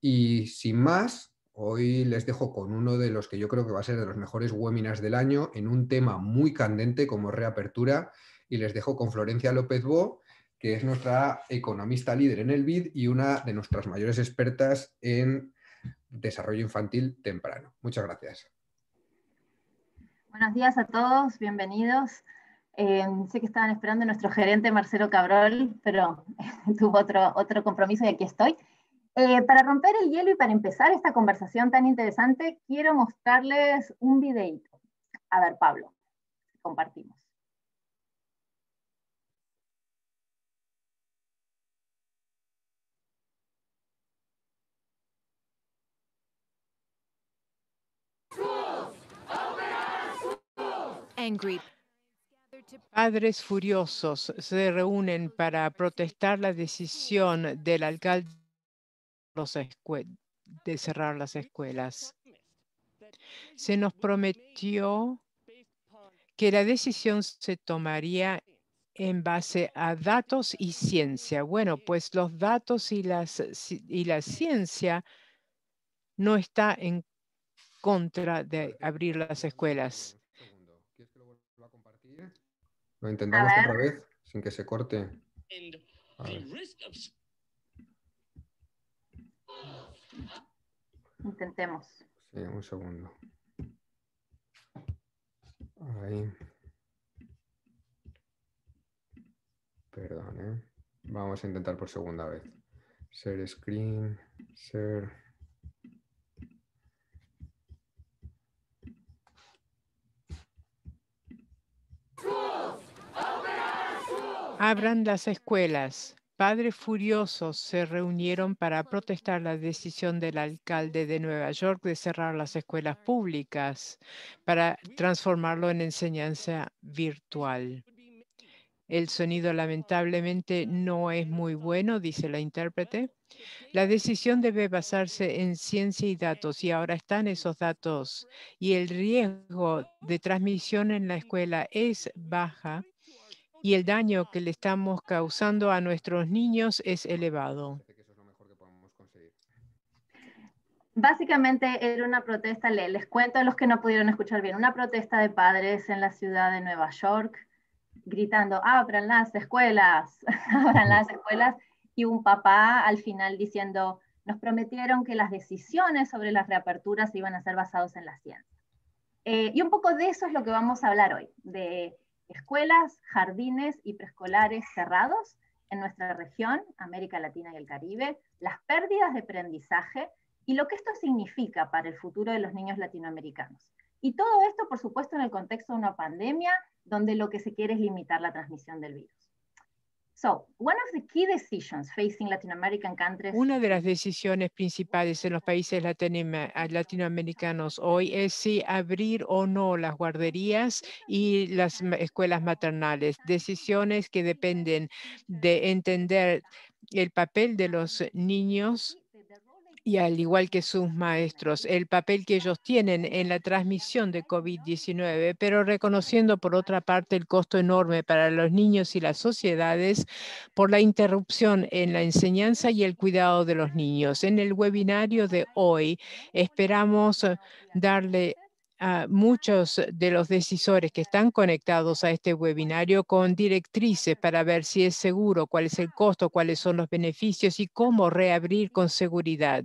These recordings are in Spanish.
Y sin más, hoy les dejo con uno de los que yo creo que va a ser de los mejores webinars del año en un tema muy candente como reapertura. Y les dejo con Florencia López Bo, que es nuestra economista líder en el BID y una de nuestras mayores expertas en desarrollo infantil temprano. Muchas gracias. Buenos días a todos, bienvenidos. Eh, sé que estaban esperando nuestro gerente Marcelo Cabrol, pero tuvo otro, otro compromiso y aquí estoy. Eh, para romper el hielo y para empezar esta conversación tan interesante, quiero mostrarles un videito. A ver, Pablo, compartimos. Padres furiosos se reúnen para protestar la decisión del alcalde de cerrar las escuelas. Se nos prometió que la decisión se tomaría en base a datos y ciencia. Bueno, pues los datos y, las, y la ciencia no está en contra de abrir las escuelas. lo intentamos otra vez sin que se corte. Intentemos. Sí, un segundo. Perdón, ¿eh? Vamos a intentar por segunda vez. Ser screen, ser Abran las escuelas padres furiosos se reunieron para protestar la decisión del alcalde de Nueva York de cerrar las escuelas públicas para transformarlo en enseñanza virtual. El sonido lamentablemente no es muy bueno, dice la intérprete. La decisión debe basarse en ciencia y datos y ahora están esos datos y el riesgo de transmisión en la escuela es baja y el daño que le estamos causando a nuestros niños es elevado. Básicamente era una protesta, les cuento a los que no pudieron escuchar bien, una protesta de padres en la ciudad de Nueva York gritando, abran las escuelas, abran las escuelas, y un papá al final diciendo, nos prometieron que las decisiones sobre las reaperturas iban a ser basadas en la ciencia. Eh, y un poco de eso es lo que vamos a hablar hoy, de escuelas, jardines y preescolares cerrados en nuestra región, América Latina y el Caribe, las pérdidas de aprendizaje y lo que esto significa para el futuro de los niños latinoamericanos. Y todo esto, por supuesto, en el contexto de una pandemia donde lo que se quiere es limitar la transmisión del virus. Una de las decisiones principales en los países eh, latinoamericanos hoy es si abrir o no las guarderías y las escuelas maternales, decisiones que dependen de entender el papel de los niños y al igual que sus maestros, el papel que ellos tienen en la transmisión de COVID-19, pero reconociendo por otra parte el costo enorme para los niños y las sociedades por la interrupción en la enseñanza y el cuidado de los niños. En el webinario de hoy esperamos eh, darle a muchos de los decisores que están conectados a este webinario con directrices para ver si es seguro, cuál es el costo, cuáles son los beneficios y cómo reabrir con seguridad.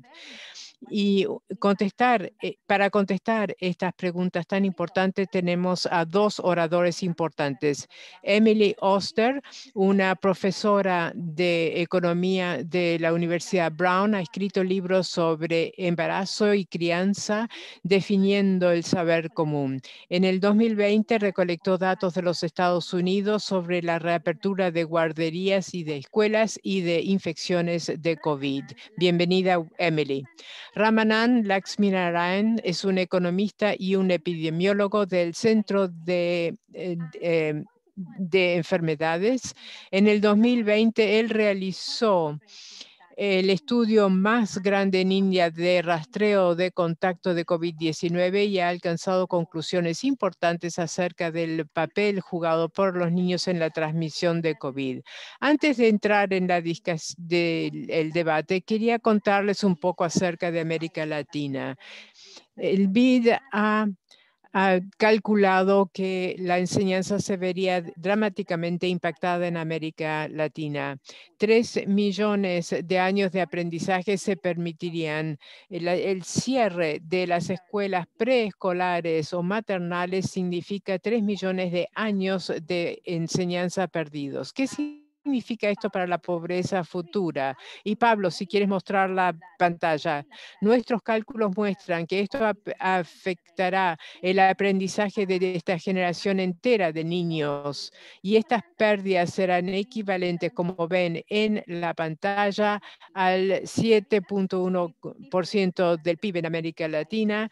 Y uh, contestar, eh, para contestar estas preguntas tan importantes, tenemos a dos oradores importantes. Emily Oster, una profesora de economía de la Universidad Brown, ha escrito libros sobre embarazo y crianza, definiendo el saber común. En el 2020 recolectó datos de los Estados Unidos sobre la reapertura de guarderías y de escuelas y de infecciones de COVID. Bienvenida, Emily. Ramanan Laxminarayan es un economista y un epidemiólogo del Centro de, eh, eh, de Enfermedades. En el 2020, él realizó el estudio más grande en India de rastreo de contacto de COVID-19 y ha alcanzado conclusiones importantes acerca del papel jugado por los niños en la transmisión de COVID. Antes de entrar en la debate, quería contarles un poco acerca de América Latina. El BID ha ha calculado que la enseñanza se vería dramáticamente impactada en América Latina. Tres millones de años de aprendizaje se permitirían. El, cierre de las escuelas preescolares o maternales significa tres millones de años de enseñanza perdidos. ¿Qué significa? significa esto para la pobreza futura? Y Pablo, si quieres mostrar la pantalla, nuestros cálculos muestran que esto afectará el aprendizaje de esta generación entera de niños y estas pérdidas serán equivalentes, como ven en la pantalla, al 7.1% del PIB en América Latina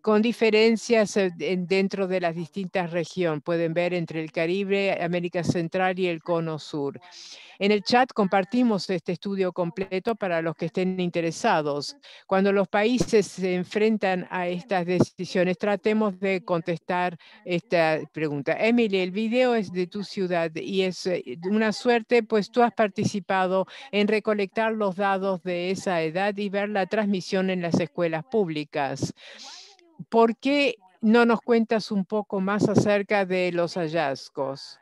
con diferencias eh, dentro de las distintas regiones. Pueden ver entre el Caribe, América Central y el Cono Sur. En el chat compartimos este estudio completo para los que estén interesados. Cuando los países se enfrentan a estas decisiones, tratemos de contestar esta pregunta. Emily, el video es de tu ciudad y es eh, una suerte, pues tú has participado en recolectar los datos de esa edad y ver la transmisión en las escuelas públicas. ¿por qué no nos cuentas un poco más acerca de los hallazgos?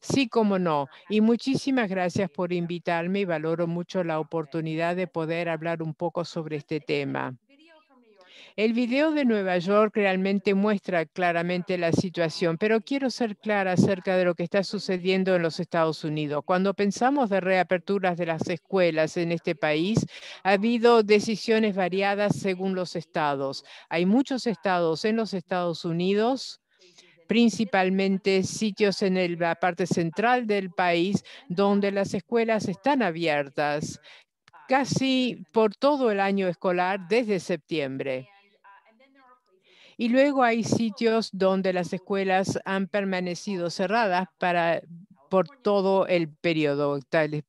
Sí, cómo no. Y muchísimas gracias por invitarme y valoro mucho la oportunidad de poder hablar un poco sobre este tema. El video de Nueva York realmente muestra claramente la situación, pero quiero ser clara acerca de lo que está sucediendo en los Estados Unidos. Cuando pensamos de reaperturas de las escuelas en este país, ha habido decisiones variadas según los estados. Hay muchos estados en los Estados Unidos principalmente sitios en la parte central del país donde las escuelas están abiertas casi por todo el año escolar desde septiembre. Y luego hay sitios donde las escuelas han permanecido cerradas para por todo el periodo.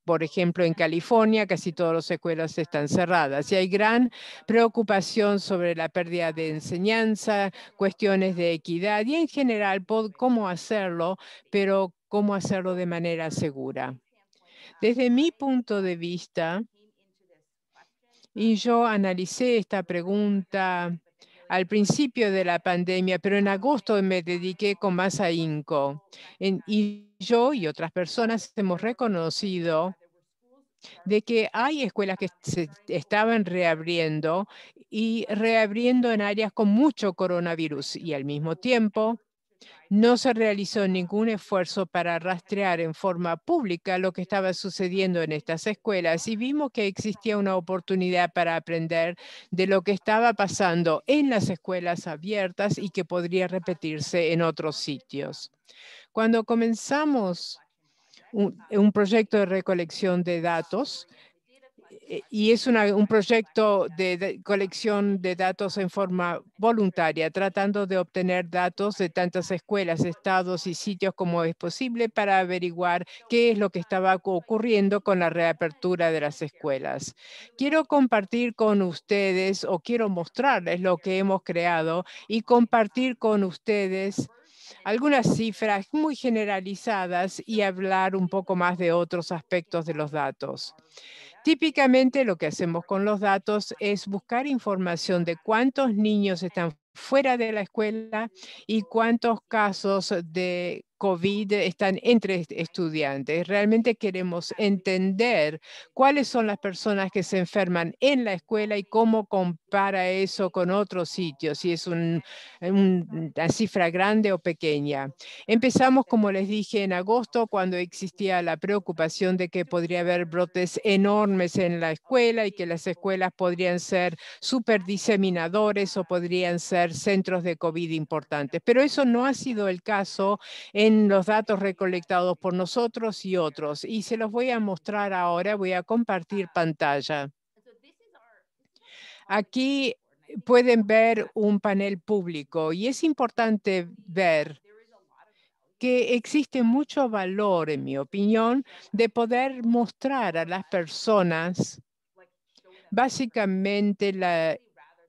Por ejemplo, en California casi todas las escuelas están cerradas y hay gran preocupación sobre la pérdida de enseñanza, cuestiones de equidad y en general cómo hacerlo, pero cómo hacerlo de manera segura. Desde mi punto de vista, y yo analicé esta pregunta al principio de la pandemia, pero en agosto me dediqué con más ahínco. y yo y otras personas hemos reconocido de que hay escuelas que se estaban reabriendo y reabriendo en áreas con mucho coronavirus y al mismo tiempo no se realizó ningún esfuerzo para rastrear en forma pública lo que estaba sucediendo en estas escuelas y vimos que existía una oportunidad para aprender de lo que estaba pasando en las escuelas abiertas y que podría repetirse en otros sitios. Cuando comenzamos un, proyecto de recolección de datos, eh, y es un proyecto de, de, colección de datos en forma voluntaria, tratando de obtener datos de tantas escuelas, estados y sitios como es posible para averiguar qué es lo que estaba ocurriendo con la reapertura de las escuelas. Quiero compartir con ustedes o quiero mostrarles lo que hemos creado y compartir con ustedes algunas cifras muy generalizadas y hablar un poco más de otros aspectos de los datos. Típicamente lo que hacemos con los datos es buscar información de cuántos niños están fuera de la escuela y cuántos casos de COVID están entre estudiantes. Realmente queremos entender cuáles son las personas que se enferman en la escuela y cómo compara eso con otros sitios, si es una cifra grande o pequeña. Empezamos, como les dije, en agosto, cuando existía la preocupación de que podría haber brotes enormes en la escuela y que las escuelas podrían ser superdiseminadores o podrían ser centros de COVID importantes. Pero eso no ha sido el caso en los datos recolectados por nosotros y otros. Y se los voy a mostrar ahora, voy a compartir pantalla. Aquí pueden ver un panel público y es importante ver que existe mucho valor, en mi opinión, de poder mostrar a las personas básicamente la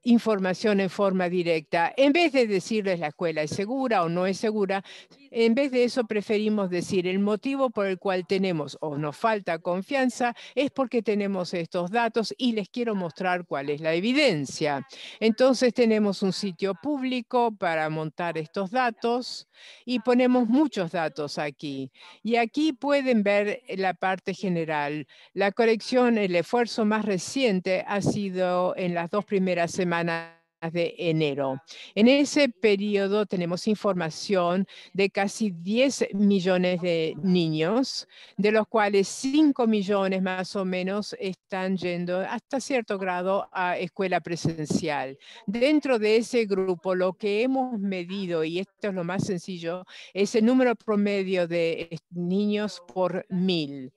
información en forma directa, en vez de decirles la escuela es segura o no es segura, en vez de eso, preferimos decir el motivo por el cual tenemos o nos falta confianza es porque tenemos estos datos y les quiero mostrar cuál es la evidencia. Entonces tenemos un sitio público para montar estos datos y ponemos muchos datos aquí. Y aquí pueden ver la parte general. La colección, el esfuerzo más reciente ha sido en las dos primeras semanas de enero. En ese periodo tenemos información de casi 10 millones de niños, de los cuales 5 millones más o menos están yendo hasta cierto grado a escuela presencial. Dentro de ese grupo, lo que hemos medido, y esto es lo más sencillo, es el número promedio de eh, niños por mil.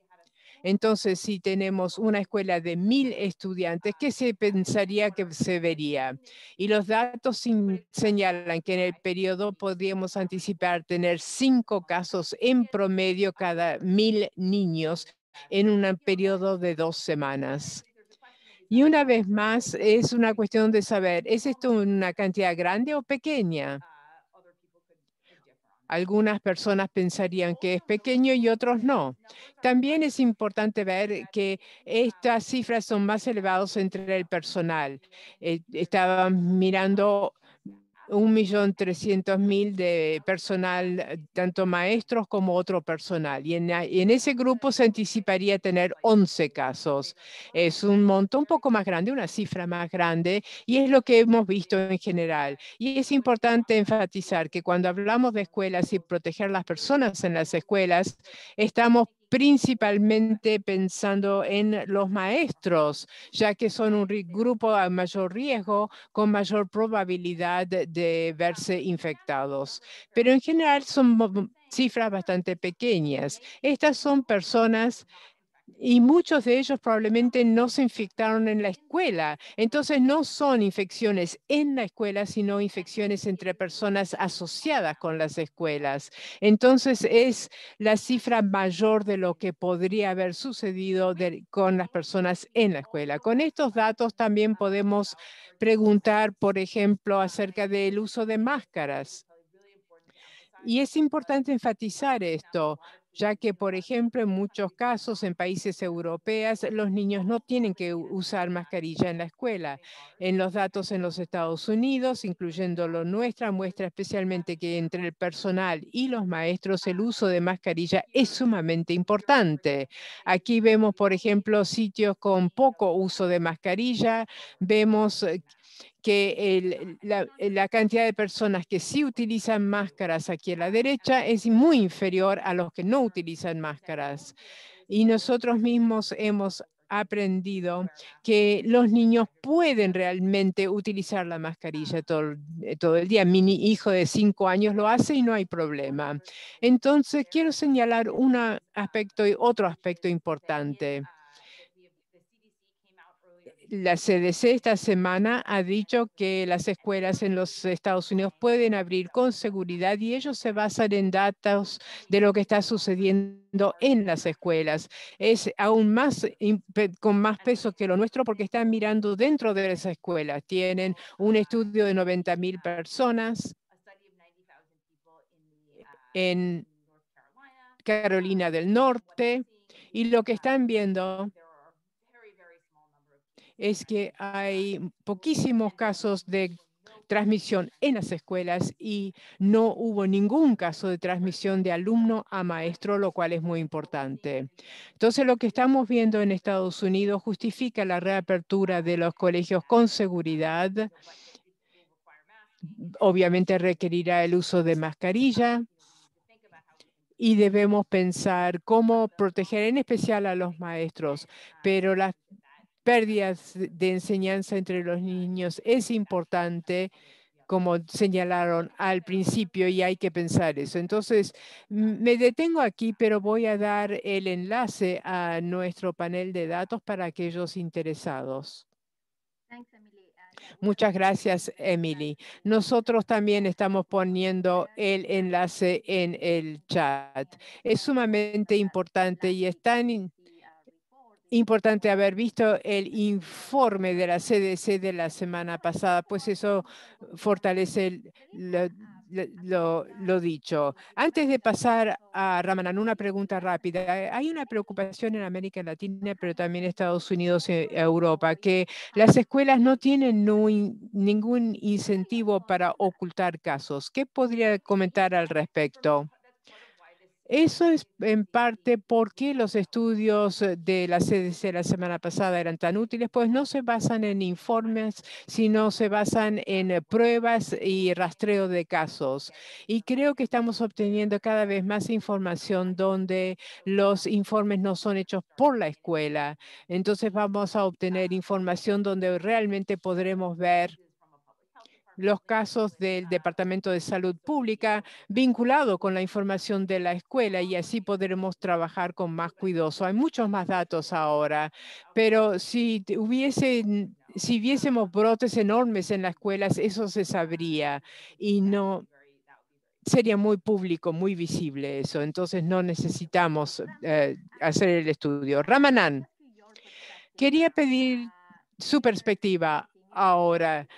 Entonces, si tenemos una escuela de mil estudiantes, ¿qué se pensaría que se vería? Y los datos señalan que en el periodo podríamos anticipar tener cinco casos en promedio cada mil niños en un periodo de dos semanas. Y una vez más, es una cuestión de saber, ¿es esto una cantidad grande o pequeña? Algunas personas pensarían que es pequeño y otros no. También es importante ver que estas cifras son más elevadas entre el personal. Eh, estaban mirando 1.300.000 de personal, tanto maestros como otro personal. Y en, ese grupo se anticiparía tener 11 casos. Es un montón, un poco más grande, una cifra más grande, y es lo que hemos visto en general. Y es importante enfatizar que cuando hablamos de escuelas y proteger a las personas en las escuelas, estamos principalmente pensando en los maestros, ya que son un grupo a mayor riesgo con mayor probabilidad de verse infectados. Pero en general son cifras bastante pequeñas. Estas son personas y muchos de ellos probablemente no se infectaron en la escuela. Entonces no son infecciones en la escuela, sino infecciones entre personas asociadas con las escuelas. Entonces es la cifra mayor de lo que podría haber sucedido con las personas en la escuela. Con estos datos también podemos preguntar, por ejemplo, acerca del uso de máscaras. Y es importante enfatizar esto ya que, por ejemplo, en muchos casos en países europeos, los niños no tienen que usar mascarilla en la escuela. En los datos en los Estados Unidos, incluyendo lo nuestra, muestra especialmente que entre el personal y los maestros el uso de mascarilla es sumamente importante. Aquí vemos, por ejemplo, sitios con poco uso de mascarilla, vemos eh, que la, cantidad de personas que sí utilizan máscaras aquí a la derecha es muy inferior a los que no utilizan máscaras. Y nosotros mismos hemos aprendido que los niños pueden realmente utilizar la mascarilla todo, eh, todo el día. Mi hijo de cinco años lo hace y no hay problema. Entonces, quiero señalar un aspecto y otro aspecto importante la CDC esta semana ha dicho que las escuelas en los Estados Unidos pueden abrir con seguridad y ellos se basan en datos de lo que está sucediendo en las escuelas. Es aún más con más peso que lo nuestro porque están mirando dentro de las escuelas. Tienen un estudio de 90 mil personas en Carolina del Norte y lo que están viendo es que hay poquísimos casos de transmisión en las escuelas y no hubo ningún caso de transmisión de alumno a maestro, lo cual es muy importante. Entonces, lo que estamos viendo en Estados Unidos justifica la reapertura de los colegios con seguridad. Obviamente requerirá el uso de mascarilla y debemos pensar cómo proteger en especial a los maestros, pero las pérdidas de enseñanza entre los niños es importante como señalaron al principio y hay que pensar eso. Entonces, me detengo aquí, pero voy a dar el enlace a nuestro panel de datos para aquellos interesados. Ah, Muchas gracias, Emily. Nosotros también estamos poniendo el enlace en el chat. Es sumamente importante y es tan importante haber visto el informe de la CDC de la semana pasada, pues eso fortalece lo, dicho. Antes de pasar a Ramanan, una pregunta rápida. Hay una preocupación en América Latina, pero también en Estados Unidos y Europa, que las escuelas no tienen ningún incentivo para ocultar casos. ¿Qué podría comentar al respecto? Eso es en parte por qué los estudios eh, de la CDC la semana pasada eran tan útiles, pues no se basan en informes, sino se basan en eh, pruebas y rastreo de casos. Y creo que estamos obteniendo cada vez más información donde los informes no son hechos por la escuela. Entonces vamos a obtener información donde realmente podremos ver los casos del Departamento de Salud Pública vinculado con la información de la escuela y así podremos trabajar con más cuidado. Hay muchos más datos ahora, pero si hubiese si viésemos brotes enormes en las escuelas, eso se sabría y no sería muy público, muy visible eso. Entonces no necesitamos eh, hacer el estudio. Ramanan, quería pedir su perspectiva ahora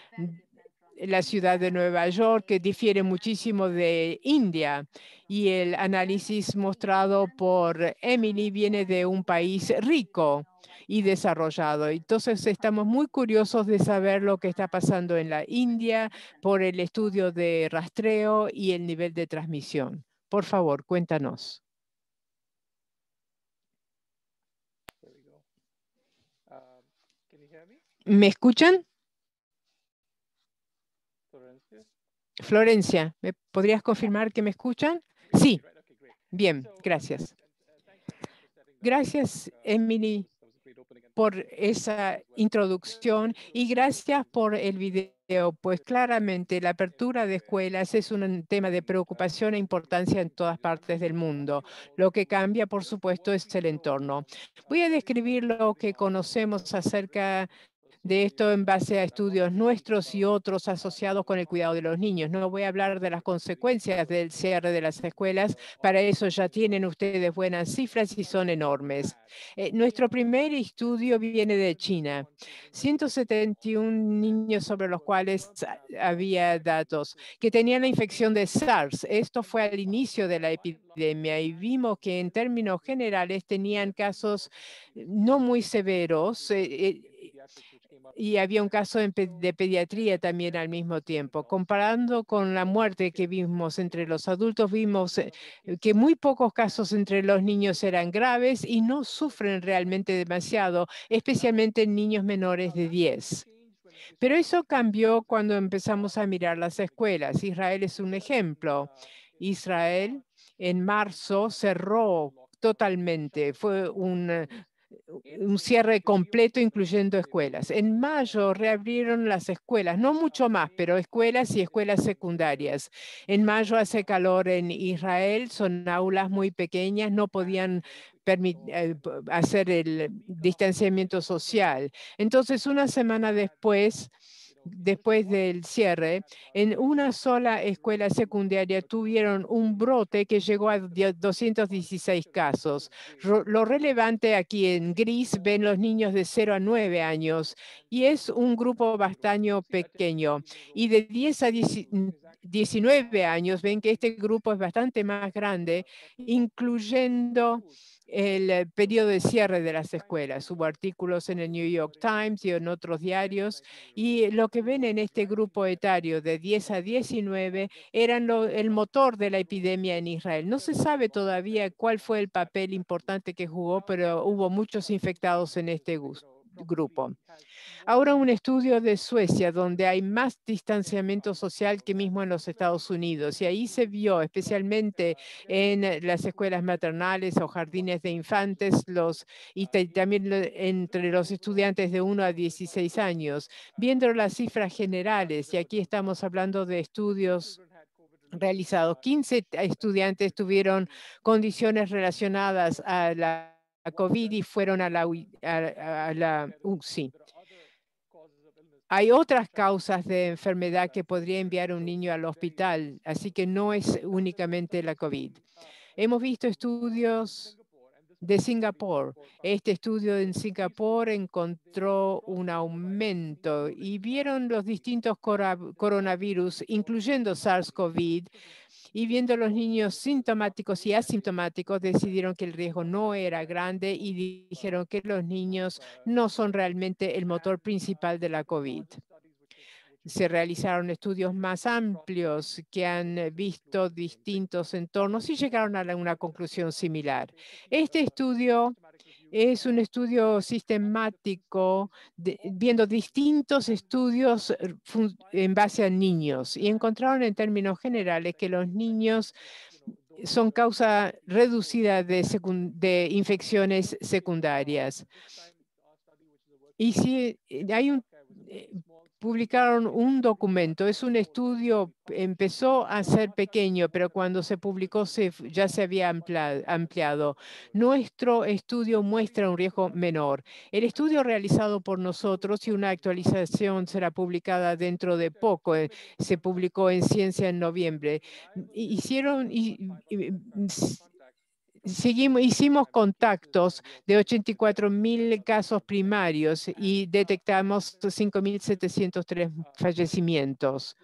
la ciudad de Nueva York, que difiere muchísimo de India. Y el análisis mostrado por Emily viene de un país rico y desarrollado. Entonces estamos muy curiosos de saber lo que está pasando en la India por el estudio de rastreo y el nivel de transmisión. Por favor, cuéntanos. Um, ¿Me escuchan? Florencia, ¿me podrías confirmar que me escuchan? Sí. Bien, gracias. Gracias, Emily, por esa introducción y gracias por el video, pues claramente la apertura de escuelas es un tema de preocupación e importancia en todas partes del mundo. Lo que cambia, por supuesto, es el entorno. Voy a describir lo que conocemos acerca de de esto en base a estudios nuestros y otros asociados con el cuidado de los niños. No voy a hablar de las consecuencias del cierre de las escuelas, para eso ya tienen ustedes buenas cifras y son enormes. Eh, nuestro primer estudio viene de China. 171 niños sobre los cuales había datos que tenían la infección de SARS. Esto fue al inicio de la epidemia y vimos que en términos generales tenían casos no muy severos. Eh, eh, y había un caso de pediatría también al mismo tiempo. Comparando con la muerte que vimos entre los adultos, vimos eh, que muy pocos casos entre los niños eran graves y no sufren realmente demasiado, especialmente en niños menores de 10. Pero eso cambió cuando empezamos a mirar las escuelas. Israel es un ejemplo. Israel en marzo cerró totalmente. Fue un un cierre completo incluyendo escuelas. En mayo reabrieron las escuelas, no mucho más, pero escuelas y escuelas secundarias. En mayo hace calor en Israel, son aulas muy pequeñas, no podían eh, hacer el distanciamiento social. Entonces, una semana después, después del cierre, en una sola escuela secundaria tuvieron un brote que llegó a 216 casos. Lo relevante aquí en gris ven los niños de 0 a 9 años y es un grupo bastante pequeño. Y de 10 a 19 años ven que este grupo es bastante más grande, incluyendo el eh, periodo de cierre de las escuelas. Hubo artículos en el New York Times y en otros diarios y lo que ven en este grupo etario de 10 a 19 eran el motor de la epidemia en Israel. No se sabe todavía cuál fue el papel importante que jugó, pero hubo muchos infectados en este gusto grupo. Ahora un estudio de Suecia, donde hay más distanciamiento social que mismo en los Estados Unidos. Y ahí se vio, especialmente en las escuelas maternales o jardines de infantes, los, y también entre los estudiantes de 1 a 16 años, viendo las cifras generales. Y aquí estamos hablando de estudios realizados. 15 estudiantes tuvieron condiciones relacionadas a la COVID y fueron a la, UCI. Hay otras causas de enfermedad que podría enviar un niño al hospital, así que no es únicamente la COVID. Hemos visto estudios de Singapur. Este estudio en Singapur encontró un aumento y vieron los distintos coronavirus, incluyendo SARS-CoV, y viendo los niños sintomáticos y asintomáticos, decidieron que el riesgo no era grande y dijeron que los niños no son realmente el motor principal de la COVID se realizaron estudios más amplios que han visto distintos entornos y llegaron a una conclusión similar. Este estudio es un estudio sistemático viendo distintos estudios eh, en base a niños y encontraron en términos generales que los niños son causa reducida de, de infecciones secundarias. Y si eh, hay un eh, publicaron un documento. Es un estudio, empezó a ser pequeño, pero cuando se publicó se, ya se había ampliado. Nuestro estudio muestra un riesgo menor. El estudio realizado por nosotros y una actualización será publicada dentro de poco, eh, se publicó en Ciencia en noviembre, hicieron seguimos, hicimos contactos de 84 mil casos primarios y detectamos 5.703 fallecimientos.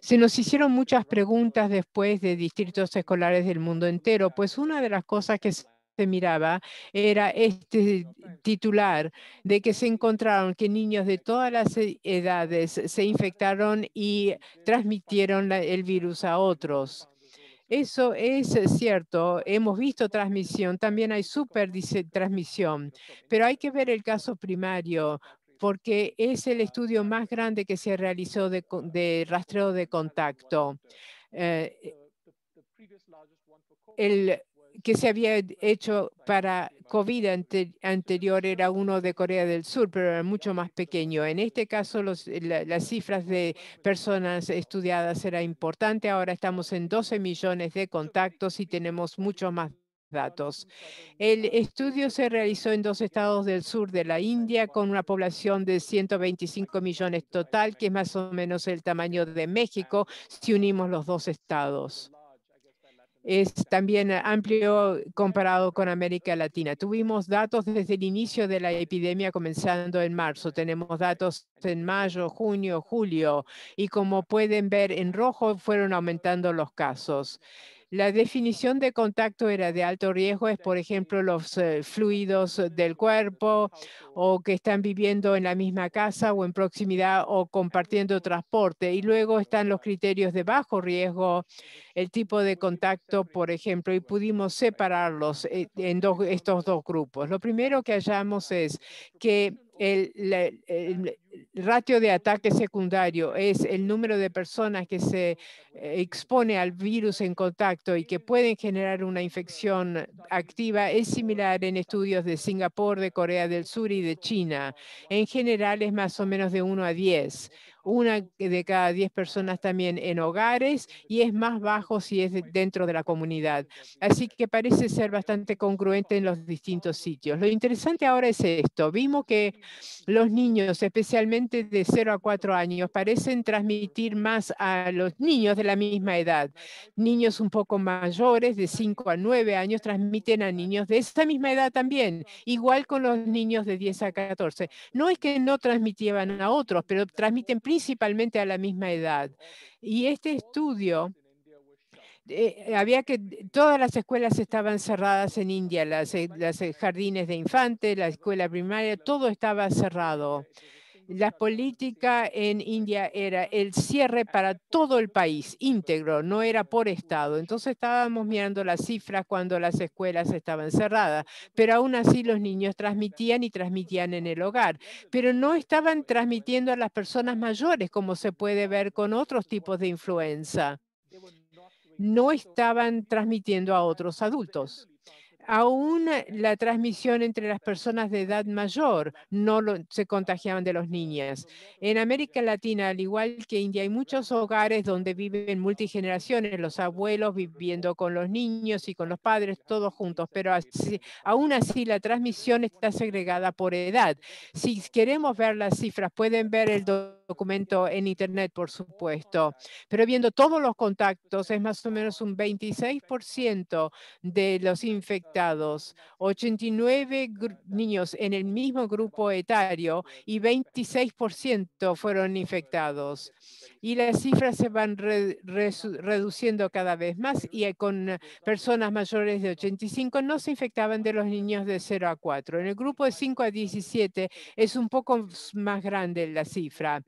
Se nos hicieron muchas preguntas después de distritos escolares del mundo entero, pues una de las cosas que se miraba era este titular de que se encontraron que niños de todas las e, edades se infectaron y transmitieron el virus a otros. Eso es eh, cierto. Hemos visto transmisión. También hay super transmisión. Pero hay que ver el caso primario porque es el estudio más grande que se realizó de, rastreo de contacto. Eh, el que se había hecho para COVID anterior era uno de Corea del Sur, pero era mucho más pequeño. En este caso, las cifras de personas estudiadas era importante. Ahora estamos en 12 millones de contactos y tenemos mucho más datos. El estudio se realizó en dos estados del sur de la India con una población de 125 millones total, que es más o menos el tamaño de México si unimos los dos estados es también amplio comparado con América Latina. Tuvimos datos desde el inicio de la epidemia comenzando en marzo. Tenemos datos en mayo, junio, julio y como pueden ver en rojo fueron aumentando los casos. La definición de contacto era de alto riesgo, es por ejemplo los eh, fluidos eh, del cuerpo o que están viviendo en la misma casa o en proximidad o compartiendo transporte. Y luego están los criterios de bajo riesgo, el tipo de contacto, por ejemplo, y pudimos separarlos eh, en estos dos grupos. Lo primero que hallamos es que el ratio de ataque secundario es el número de personas que se eh, expone al virus en contacto y que pueden generar una infección activa es similar en estudios de Singapur, de Corea del Sur y de China. En general es más o menos de 1 a 10. Una de cada 10 personas también en hogares y es más bajo si es dentro de la comunidad. Así que parece ser bastante congruente en los distintos sitios. Lo interesante ahora es esto. Vimos que los niños, especialmente de 0 a 4 años, parecen transmitir más a los niños de la misma edad. Niños un poco mayores, de 5 a 9 años, transmiten a niños de esta misma edad también, igual con los niños de 10 a 14. No es que no transmitieran a otros, pero transmiten principalmente a la misma edad. Y este estudio eh, eh, había que todas las escuelas estaban cerradas en India, las, eh, las jardines de infantes, la escuela primaria, todo estaba cerrado. La política en India era el cierre para todo el país íntegro, no era por estado. Entonces estábamos mirando las cifras cuando las escuelas estaban cerradas, pero aún así los niños transmitían y transmitían en el hogar, pero no estaban transmitiendo a las personas mayores como se puede ver con otros tipos de influenza. No estaban transmitiendo a otros adultos aún eh, la transmisión entre las personas de edad mayor no se contagiaban de los niños. En América Latina, al igual que en India, hay muchos hogares donde viven multigeneraciones, los abuelos viviendo con los niños y con los padres, todos juntos, pero aún así la transmisión está segregada por edad. Si queremos ver las cifras, pueden ver el documento en Internet, por supuesto, pero viendo todos los contactos, es más o menos un 26% de los infectados 89 niños en el mismo grupo etario y 26% fueron infectados. Y las cifras se van reduciendo cada vez más y eh, con personas mayores de 85 no se infectaban de los niños de 0 a 4. En el grupo de 5 a 17 es un poco más grande la cifra.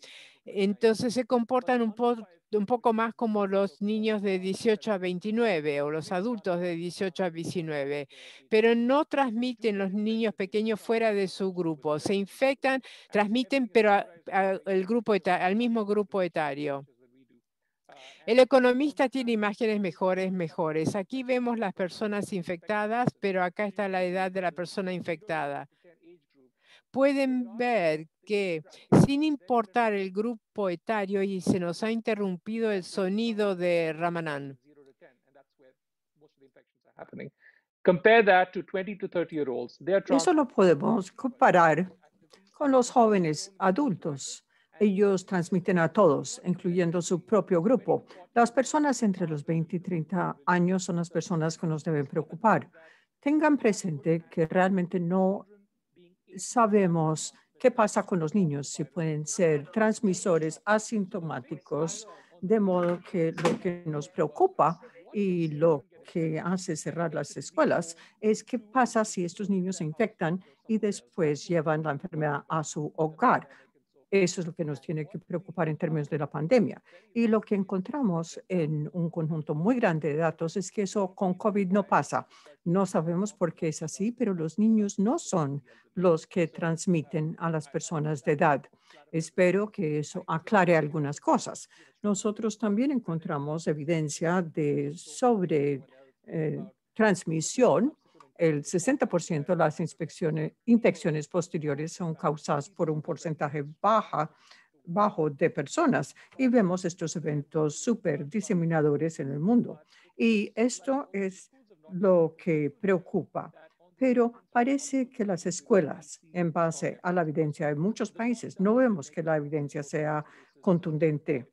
Entonces se comportan un poco un poco más como los niños de 18 a 29 o los adultos de 18 a 19, pero no transmiten los niños pequeños fuera de su grupo. Se infectan, transmiten, pero grupo al mismo grupo etario. El economista tiene imágenes mejores, mejores. Aquí vemos las personas infectadas, pero acá está la edad de la persona infectada pueden ver que sin importar el grupo etario y se nos ha interrumpido el sonido de Ramanan. Eso lo podemos comparar con los jóvenes adultos. Ellos transmiten a todos, incluyendo su propio grupo. Las personas entre los 20 y 30 años son las personas que nos deben preocupar. Tengan presente que realmente no sabemos qué pasa con los niños, si pueden ser transmisores asintomáticos, de modo que lo que nos preocupa y lo que hace cerrar las escuelas es qué pasa si estos niños se infectan y después llevan la enfermedad a su hogar. Eso es lo que nos tiene que preocupar en términos de la pandemia. Y lo que encontramos en un conjunto muy grande de datos es que eso con COVID no pasa. No sabemos por qué es así, pero los niños no son los que transmiten a las personas de edad. Espero que eso aclare algunas cosas. Nosotros también encontramos evidencia de sobre eh, transmisión el 60% de las inspecciones, infecciones posteriores son causadas por un porcentaje baja, bajo de personas y vemos estos eventos súper diseminadores en el mundo. Y esto es lo que preocupa. Pero parece que las escuelas, en base a la evidencia de muchos países, no vemos que la evidencia sea contundente.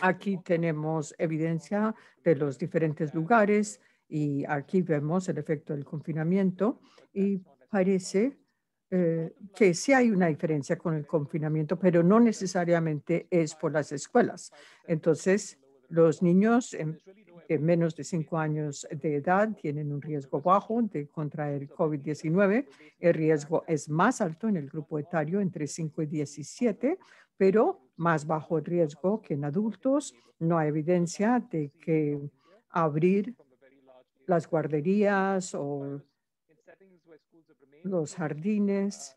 Aquí tenemos evidencia de los diferentes lugares y aquí vemos el efecto del confinamiento y parece eh, que sí hay una diferencia con el confinamiento, pero no necesariamente es por las escuelas. Entonces, los niños en, menos de 5 años de edad tienen un riesgo bajo de contraer COVID-19. El riesgo es más alto en el grupo etario entre 5 y 17, pero más bajo el riesgo que en adultos. No hay evidencia de que abrir las guarderías o los jardines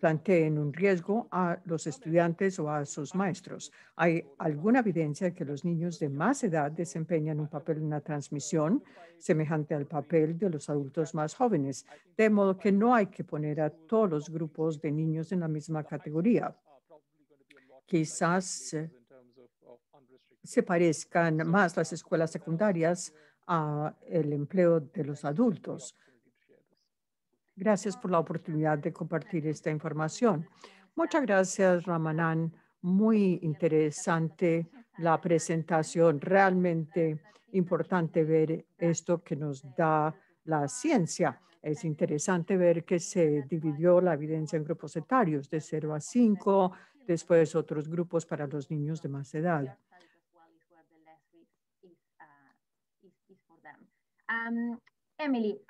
planteen un riesgo a los estudiantes o a sus maestros. Hay alguna evidencia de que los niños de más edad desempeñan un papel en la transmisión semejante al papel de los adultos más jóvenes, de modo que no hay que poner a todos los grupos de niños en la misma categoría. Quizás se parezcan más las escuelas secundarias a el empleo de los adultos. Gracias por la oportunidad de compartir esta información. Muchas gracias, Ramanán. Muy interesante la presentación. Realmente importante ver esto que nos da la ciencia. Es interesante ver que se dividió la evidencia en grupos etarios de 0 a 5, después otros grupos para los niños de más edad. Um, Emily,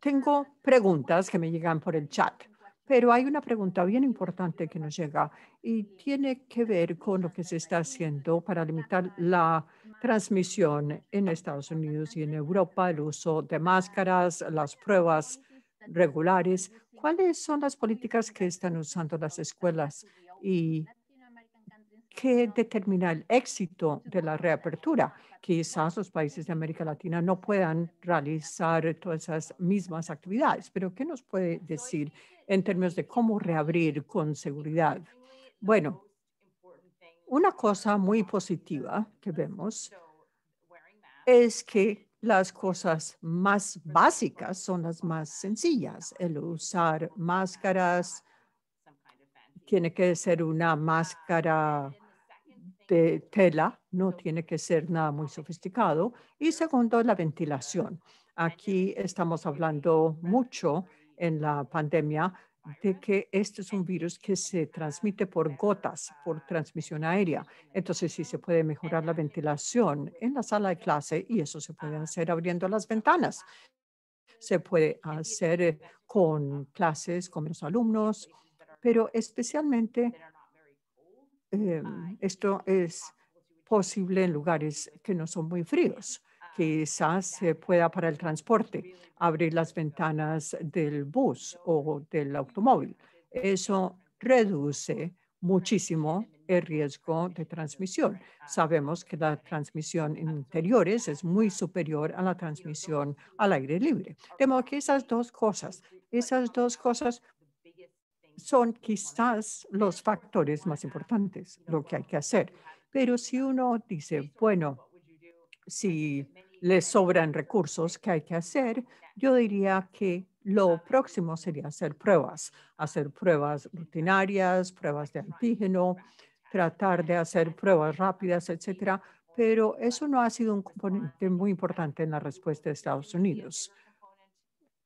tengo preguntas que me llegan por el chat, pero hay una pregunta bien importante que nos llega y tiene que ver con lo que se está haciendo para limitar la transmisión en Estados Unidos y en Europa, el uso de máscaras, las pruebas regulares. ¿Cuáles son las políticas que están usando las escuelas y ¿Qué determina el éxito de la reapertura. Quizás los países de América Latina no puedan realizar todas esas mismas actividades, pero ¿qué nos puede decir en términos de cómo reabrir con seguridad? Bueno, una cosa muy positiva que vemos es que las cosas más básicas son las más sencillas. El usar máscaras tiene que ser una máscara de tela, no tiene que ser nada muy sofisticado. Y segundo, la ventilación. Aquí estamos hablando mucho en la pandemia de que este es un virus que se transmite por gotas, por transmisión aérea. Entonces, sí se puede mejorar la ventilación en la sala de clase y eso se puede hacer abriendo las ventanas. Se puede hacer eh, con clases con los alumnos, pero especialmente Em, esto es posible en lugares que no son muy fríos. Ah, Quizás se pueda para el transporte abrir las ventanas del bus o del automóvil. Eso reduce muchísimo el riesgo de transmisión. Ah, Sabemos que la transmisión interiores es muy superior a la transmisión al aire libre. De que esas dos cosas, esas dos cosas son quizás los factores más importantes, lo que hay que hacer. Pero si uno dice, bueno, si le sobran recursos, que hay que hacer? Yo diría que lo próximo sería hacer pruebas, hacer pruebas rutinarias, pruebas de antígeno, tratar de hacer pruebas rápidas, etcétera. Pero eso no ha sido un componente muy importante en la respuesta de Estados Unidos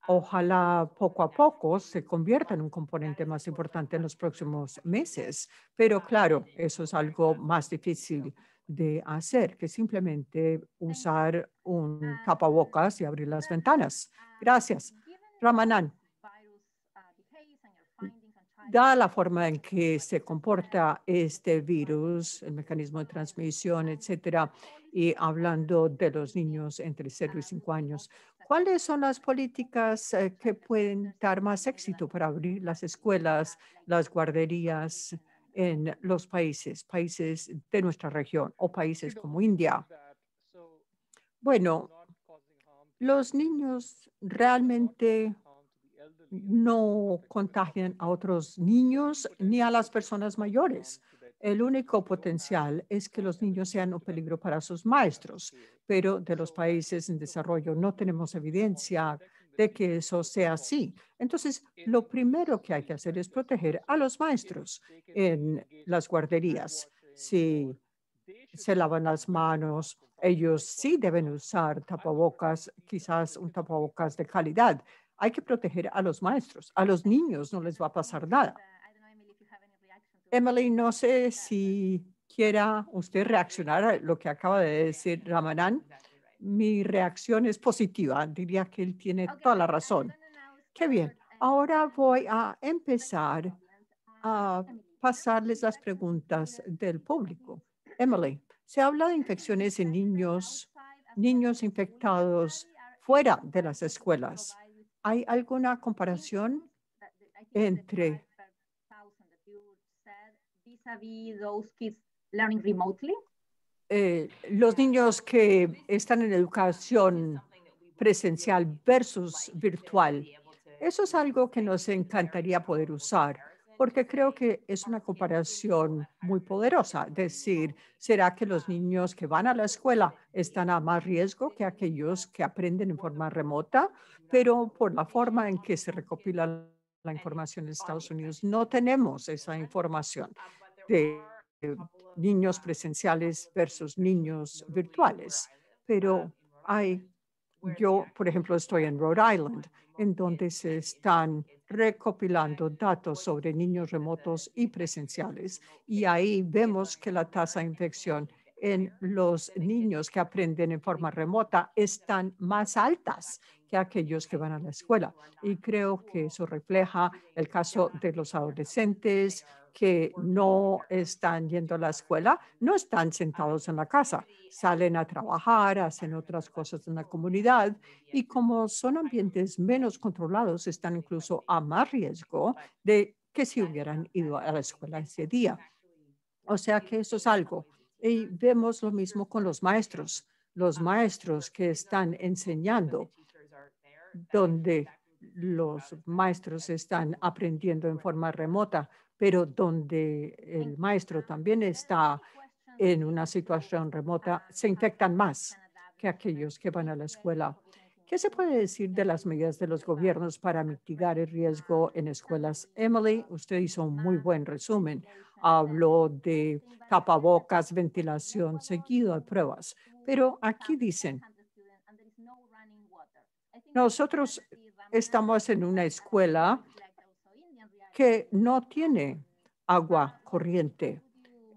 ojalá poco a poco se convierta en un componente más importante en los próximos meses. Pero claro, eso es algo más difícil de hacer que simplemente usar un tapabocas y abrir las ventanas. Gracias. Ramanan, da la forma en que se comporta este virus, el mecanismo de transmisión, etcétera, y hablando de los niños entre 0 y 5 años, ¿Cuáles son las políticas eh, que pueden dar más éxito para abrir las escuelas, las guarderías en los países, países de nuestra región o países como India? Bueno, los niños realmente no contagian a otros niños ni a las personas mayores. El único potencial es que los niños sean un peligro para sus maestros, pero de los países en desarrollo no tenemos evidencia de que eso sea así. Entonces, lo primero que hay que hacer es proteger a los maestros en las guarderías. Si se lavan las manos, ellos sí deben usar tapabocas, quizás un tapabocas de calidad. Hay que proteger a los maestros. A los niños no les va a pasar nada. Emily, no sé si quiera usted reaccionar a lo que acaba de decir Ramanán. Mi reacción es positiva. Diría que él tiene toda la razón. Qué bien. Ahora voy a empezar a pasarles las preguntas del público. Emily, se habla de infecciones en niños, niños infectados fuera de las escuelas. ¿Hay alguna comparación entre eh, los niños que están en educación presencial versus virtual. Eso es algo que nos encantaría poder usar, porque creo que es una comparación muy poderosa. Decir, ¿será que los niños que van a la escuela están a más riesgo que aquellos que aprenden en forma remota? Pero por la forma en que se recopila la información en Estados Unidos, no tenemos esa información de niños presenciales versus niños virtuales. Pero hay, yo, por ejemplo, estoy en Rhode Island, en donde se están recopilando datos sobre niños remotos y presenciales. Y ahí vemos que la tasa de infección en los niños que aprenden en forma remota están más altas que aquellos que van a la escuela. Y creo que eso refleja el caso de los adolescentes que no están yendo a la escuela, no están sentados en la casa, salen a trabajar, hacen otras cosas en la comunidad y como son ambientes menos controlados, están incluso a más riesgo de que si hubieran ido a la escuela ese día. O sea que eso es algo. Y vemos lo mismo con los maestros, los maestros que están enseñando, donde los maestros están aprendiendo en forma remota, pero donde el maestro también está en una situación remota, se infectan más que aquellos que van a la escuela. ¿Qué se puede decir de las medidas de los gobiernos para mitigar el riesgo en escuelas? Emily, usted hizo un muy buen resumen. Habló de tapabocas, ventilación, seguido de pruebas. Pero aquí dicen, nosotros estamos en una escuela que no tiene agua corriente.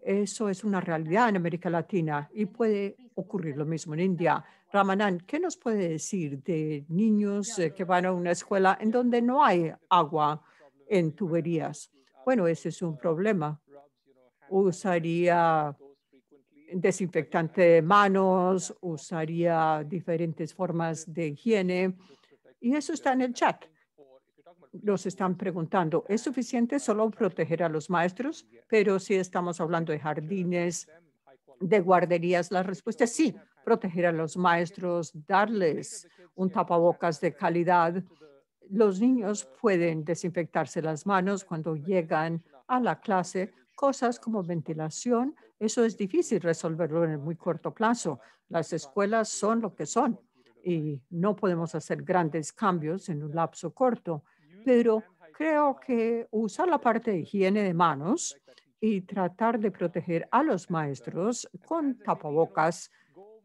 Eso es una realidad en América Latina y puede ocurrir lo mismo en India. Ramanan, ¿qué nos puede decir de niños eh, que van a una escuela en donde no hay agua en tuberías? Bueno, ese es un problema. Usaría desinfectante de manos, usaría diferentes formas de higiene y eso está en el chat. Los están preguntando, ¿es suficiente solo proteger a los maestros? Pero si estamos hablando de jardines, de guarderías, la respuesta es sí, proteger a los maestros, darles un tapabocas de calidad. Los niños pueden desinfectarse las manos cuando llegan a la clase, cosas como ventilación. Eso es difícil resolverlo en muy corto plazo. Las escuelas son lo que son y no podemos hacer grandes cambios en un lapso corto pero creo que usar la parte de higiene de manos y tratar de proteger a los maestros con tapabocas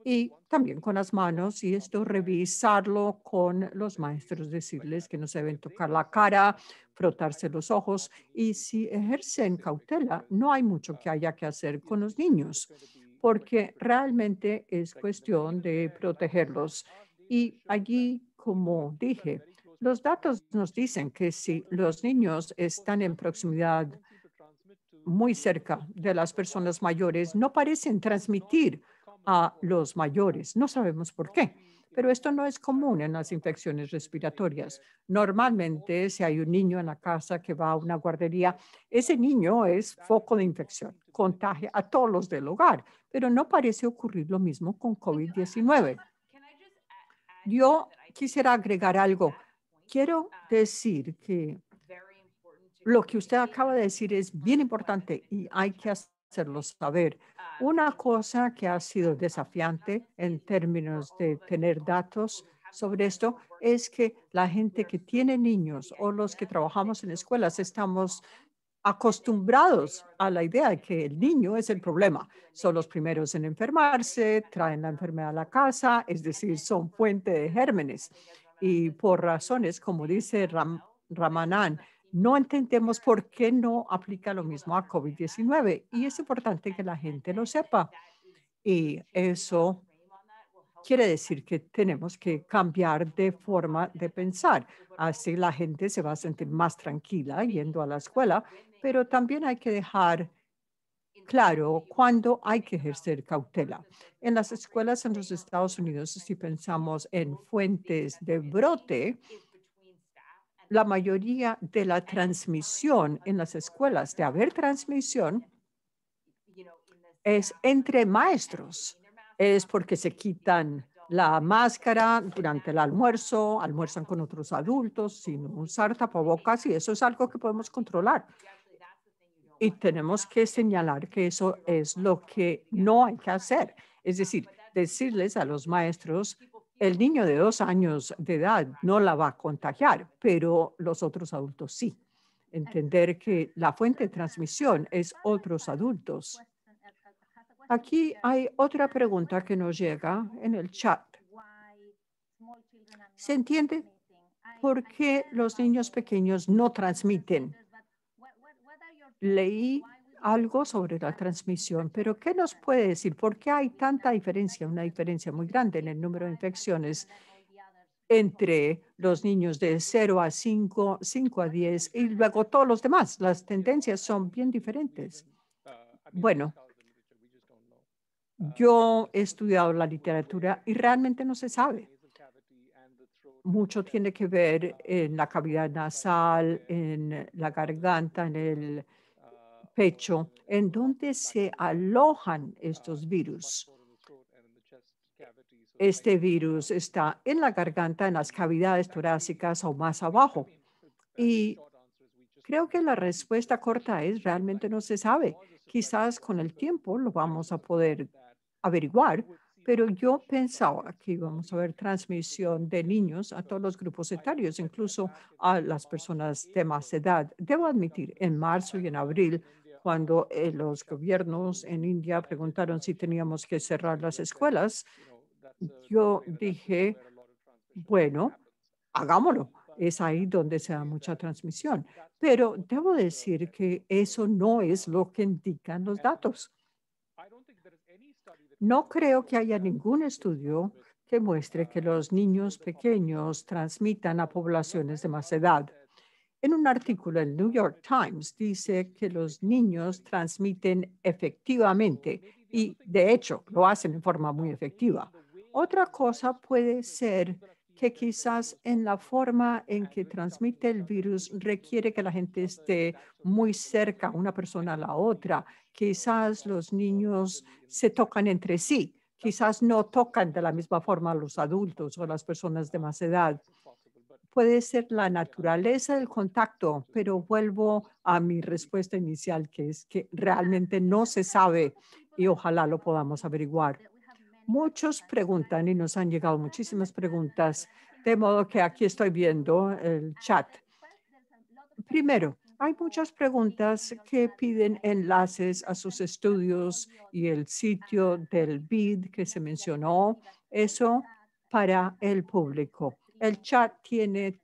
y también con las manos y esto revisarlo con los maestros, decirles que no se deben tocar la cara, frotarse los ojos y si ejercen cautela, no hay mucho que haya que hacer con los niños porque realmente es cuestión de protegerlos. Y allí, como dije, los datos nos dicen que si los niños están en proximidad muy cerca de las personas mayores, no parecen transmitir a los mayores. No sabemos por qué, pero esto no es común en las infecciones respiratorias. Normalmente, si hay un niño en la casa que va a una guardería, ese niño es foco de infección, contagia a todos los del hogar, pero no parece ocurrir lo mismo con COVID-19. Yo quisiera agregar algo quiero ah, decir que lo que usted acaba de decir es bien importante y hay que hacerlo saber. Ah, Una cosa que ha sido desafiante en términos oh, de tener datos sobre esto es que la gente que tiene niños o los que trabajamos en escuelas estamos acostumbrados a la idea de que el niño es el problema. Son los primeros en enfermarse, traen la enfermedad a la casa, es decir, son fuente de gérmenes y por razones, como dice Ram, no entendemos por qué no aplica lo mismo a COVID-19 y es importante que la gente lo sepa. Y eso quiere decir que tenemos que cambiar de forma de pensar. Así la gente se va a sentir más tranquila yendo a la escuela, pero también hay que dejar claro cuando hay que ejercer cautela. En las escuelas en los Estados Unidos, si pensamos en fuentes de brote, la mayoría de la transmisión en las escuelas, de haber transmisión, es entre maestros. Es porque se quitan la máscara durante el almuerzo, almuerzan con otros adultos sin usar tapabocas y eso es algo que podemos controlar y tenemos que señalar que eso es lo que no hay que hacer. Es decir, decirles a los maestros, el niño de dos años de edad no la va a contagiar, pero los otros adultos sí. Entender que la fuente de transmisión es otros adultos. Aquí hay otra pregunta que nos llega en el chat. ¿Se entiende por qué los niños pequeños no transmiten? leí algo sobre la transmisión, pero ¿qué nos puede decir? ¿Por qué hay tanta diferencia, una diferencia muy grande en el número de infecciones entre los niños de 0 a 5, 5 a 10 y luego todos los demás? Las tendencias son bien diferentes. Bueno, yo he estudiado la literatura y realmente no se sabe. Mucho tiene que ver en la cavidad nasal, en la garganta, en el pecho, en donde se alojan estos virus. Este virus está en la garganta, en las cavidades torácicas o más abajo. Y creo que la respuesta corta es realmente no se sabe. Quizás con el tiempo lo vamos a poder averiguar, pero yo pensaba que íbamos a ver transmisión de niños a todos los grupos etarios, incluso a las personas de más edad. Debo admitir, en marzo y en abril cuando eh, los gobiernos en India preguntaron si teníamos que cerrar las escuelas, yo dije, bueno, hagámoslo. Es ahí donde se da mucha transmisión. Pero debo decir que eso no es lo que indican los datos. No creo que haya ningún estudio que muestre que los niños pequeños transmitan a poblaciones de más edad. En un artículo en New York Times dice que los niños transmiten efectivamente y de hecho lo hacen de forma muy efectiva. Otra cosa puede ser que quizás en la forma en que transmite el virus requiere que la gente esté muy cerca, una persona a la otra. Quizás los niños se tocan entre sí, quizás no tocan de la misma forma los adultos o las personas de más edad puede ser la naturaleza del contacto, pero vuelvo a mi respuesta inicial, que es que realmente no se sabe y ojalá lo podamos averiguar. Muchos preguntan y nos han llegado muchísimas preguntas, de modo que aquí estoy viendo el chat. Primero, hay muchas preguntas que piden enlaces a sus estudios y el sitio del BID que se mencionó, eso para el público. El chat tiene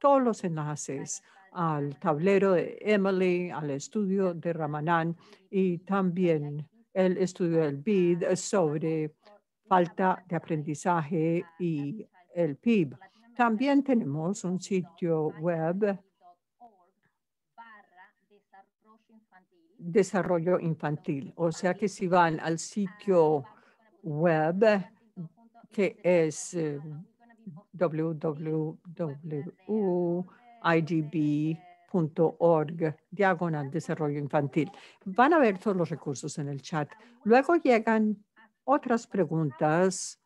todos los enlaces al tablero de Emily, al estudio de Ramanán y también el estudio del BID sobre falta de aprendizaje y el PIB. También tenemos un sitio web desarrollo infantil. O sea que si van al sitio web que es eh, www.idb.org, diagonal desarrollo infantil. Van a ver todos los recursos en el chat. Luego llegan otras preguntas.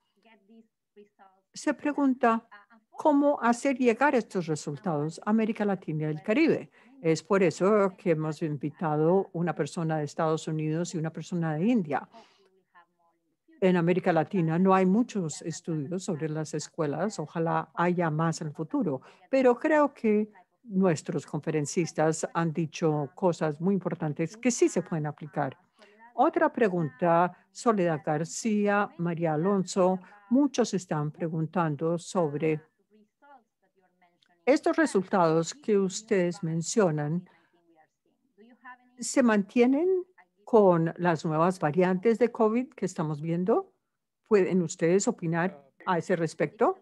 Se pregunta cómo hacer llegar estos resultados a América Latina y el Caribe. Es por eso que hemos invitado una persona de Estados Unidos y una persona de India en América Latina no hay muchos estudios sobre las escuelas. Ojalá haya más en el futuro, pero creo que nuestros conferencistas han dicho cosas muy importantes que sí se pueden aplicar. Otra pregunta, Soledad García, María Alonso, muchos están preguntando sobre estos resultados que ustedes mencionan. ¿Se mantienen con las nuevas variantes de COVID que estamos viendo? ¿Pueden ustedes opinar a ese respecto?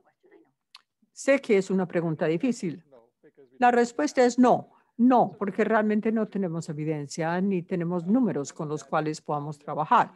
Sé que es una pregunta difícil. La respuesta es no, no, porque realmente no tenemos evidencia ni tenemos números con los cuales podamos trabajar.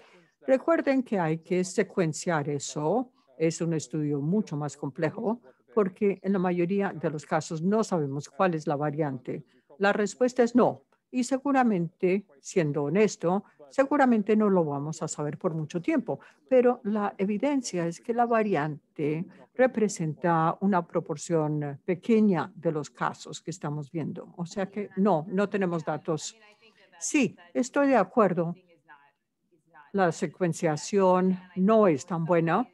Recuerden que hay que secuenciar eso. Es un estudio mucho más complejo porque en la mayoría de los casos no sabemos cuál es la variante. La respuesta es no, y seguramente, siendo honesto, seguramente no lo vamos a saber por mucho tiempo, pero la evidencia es que la variante representa una proporción pequeña de los casos que estamos viendo. O sea que no, no tenemos datos. Sí, estoy de acuerdo. La secuenciación no es tan buena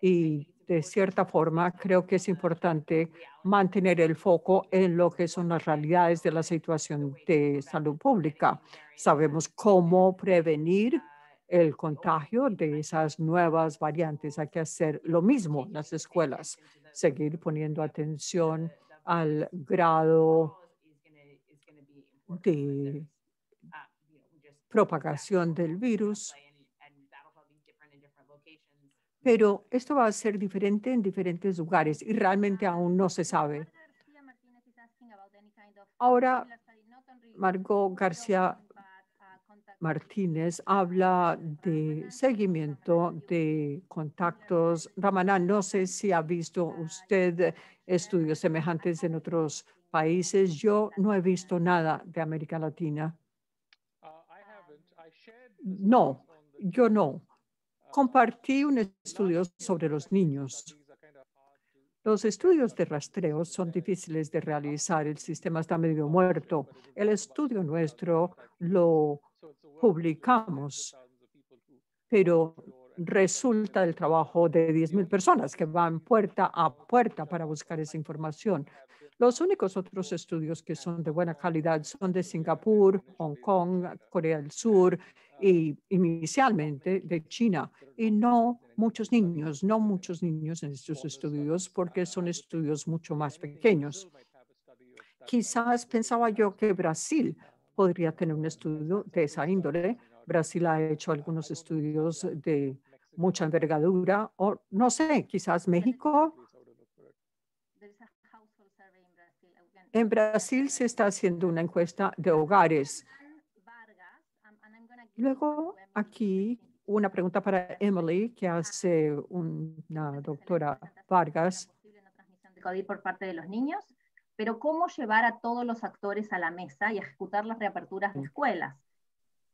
y de cierta forma, creo que es importante mantener el foco en lo que son las realidades de la situación de salud pública. Sabemos cómo prevenir el contagio de esas nuevas variantes. Hay que hacer lo mismo en las escuelas, seguir poniendo atención al grado de propagación del virus pero esto va a ser diferente en diferentes lugares y realmente aún no se sabe. Ahora, Margot García Martínez habla de seguimiento de contactos. Ramana, no sé si ha visto usted estudios semejantes en otros países. Yo no he visto nada de América Latina. Uh, no, yo no compartí un estudio sobre los niños. Los estudios de rastreo son difíciles de realizar. El sistema está medio muerto. El estudio nuestro lo publicamos, pero resulta el trabajo de 10.000 personas que van puerta a puerta para buscar esa información. Los únicos otros estudios que son de buena calidad son de Singapur, Hong Kong, Corea del Sur y inicialmente de China. Y no muchos niños, no muchos niños en estos estudios porque son estudios mucho más pequeños. Quizás pensaba yo que Brasil podría tener un estudio de esa índole. Brasil ha hecho algunos estudios de mucha envergadura, o no sé, quizás México en Brasil se está haciendo una encuesta de hogares. Luego, aquí una pregunta para Emily, que hace una doctora Vargas. por parte de los niños, pero cómo llevar a todos los actores a la mesa y ejecutar las reaperturas de escuelas.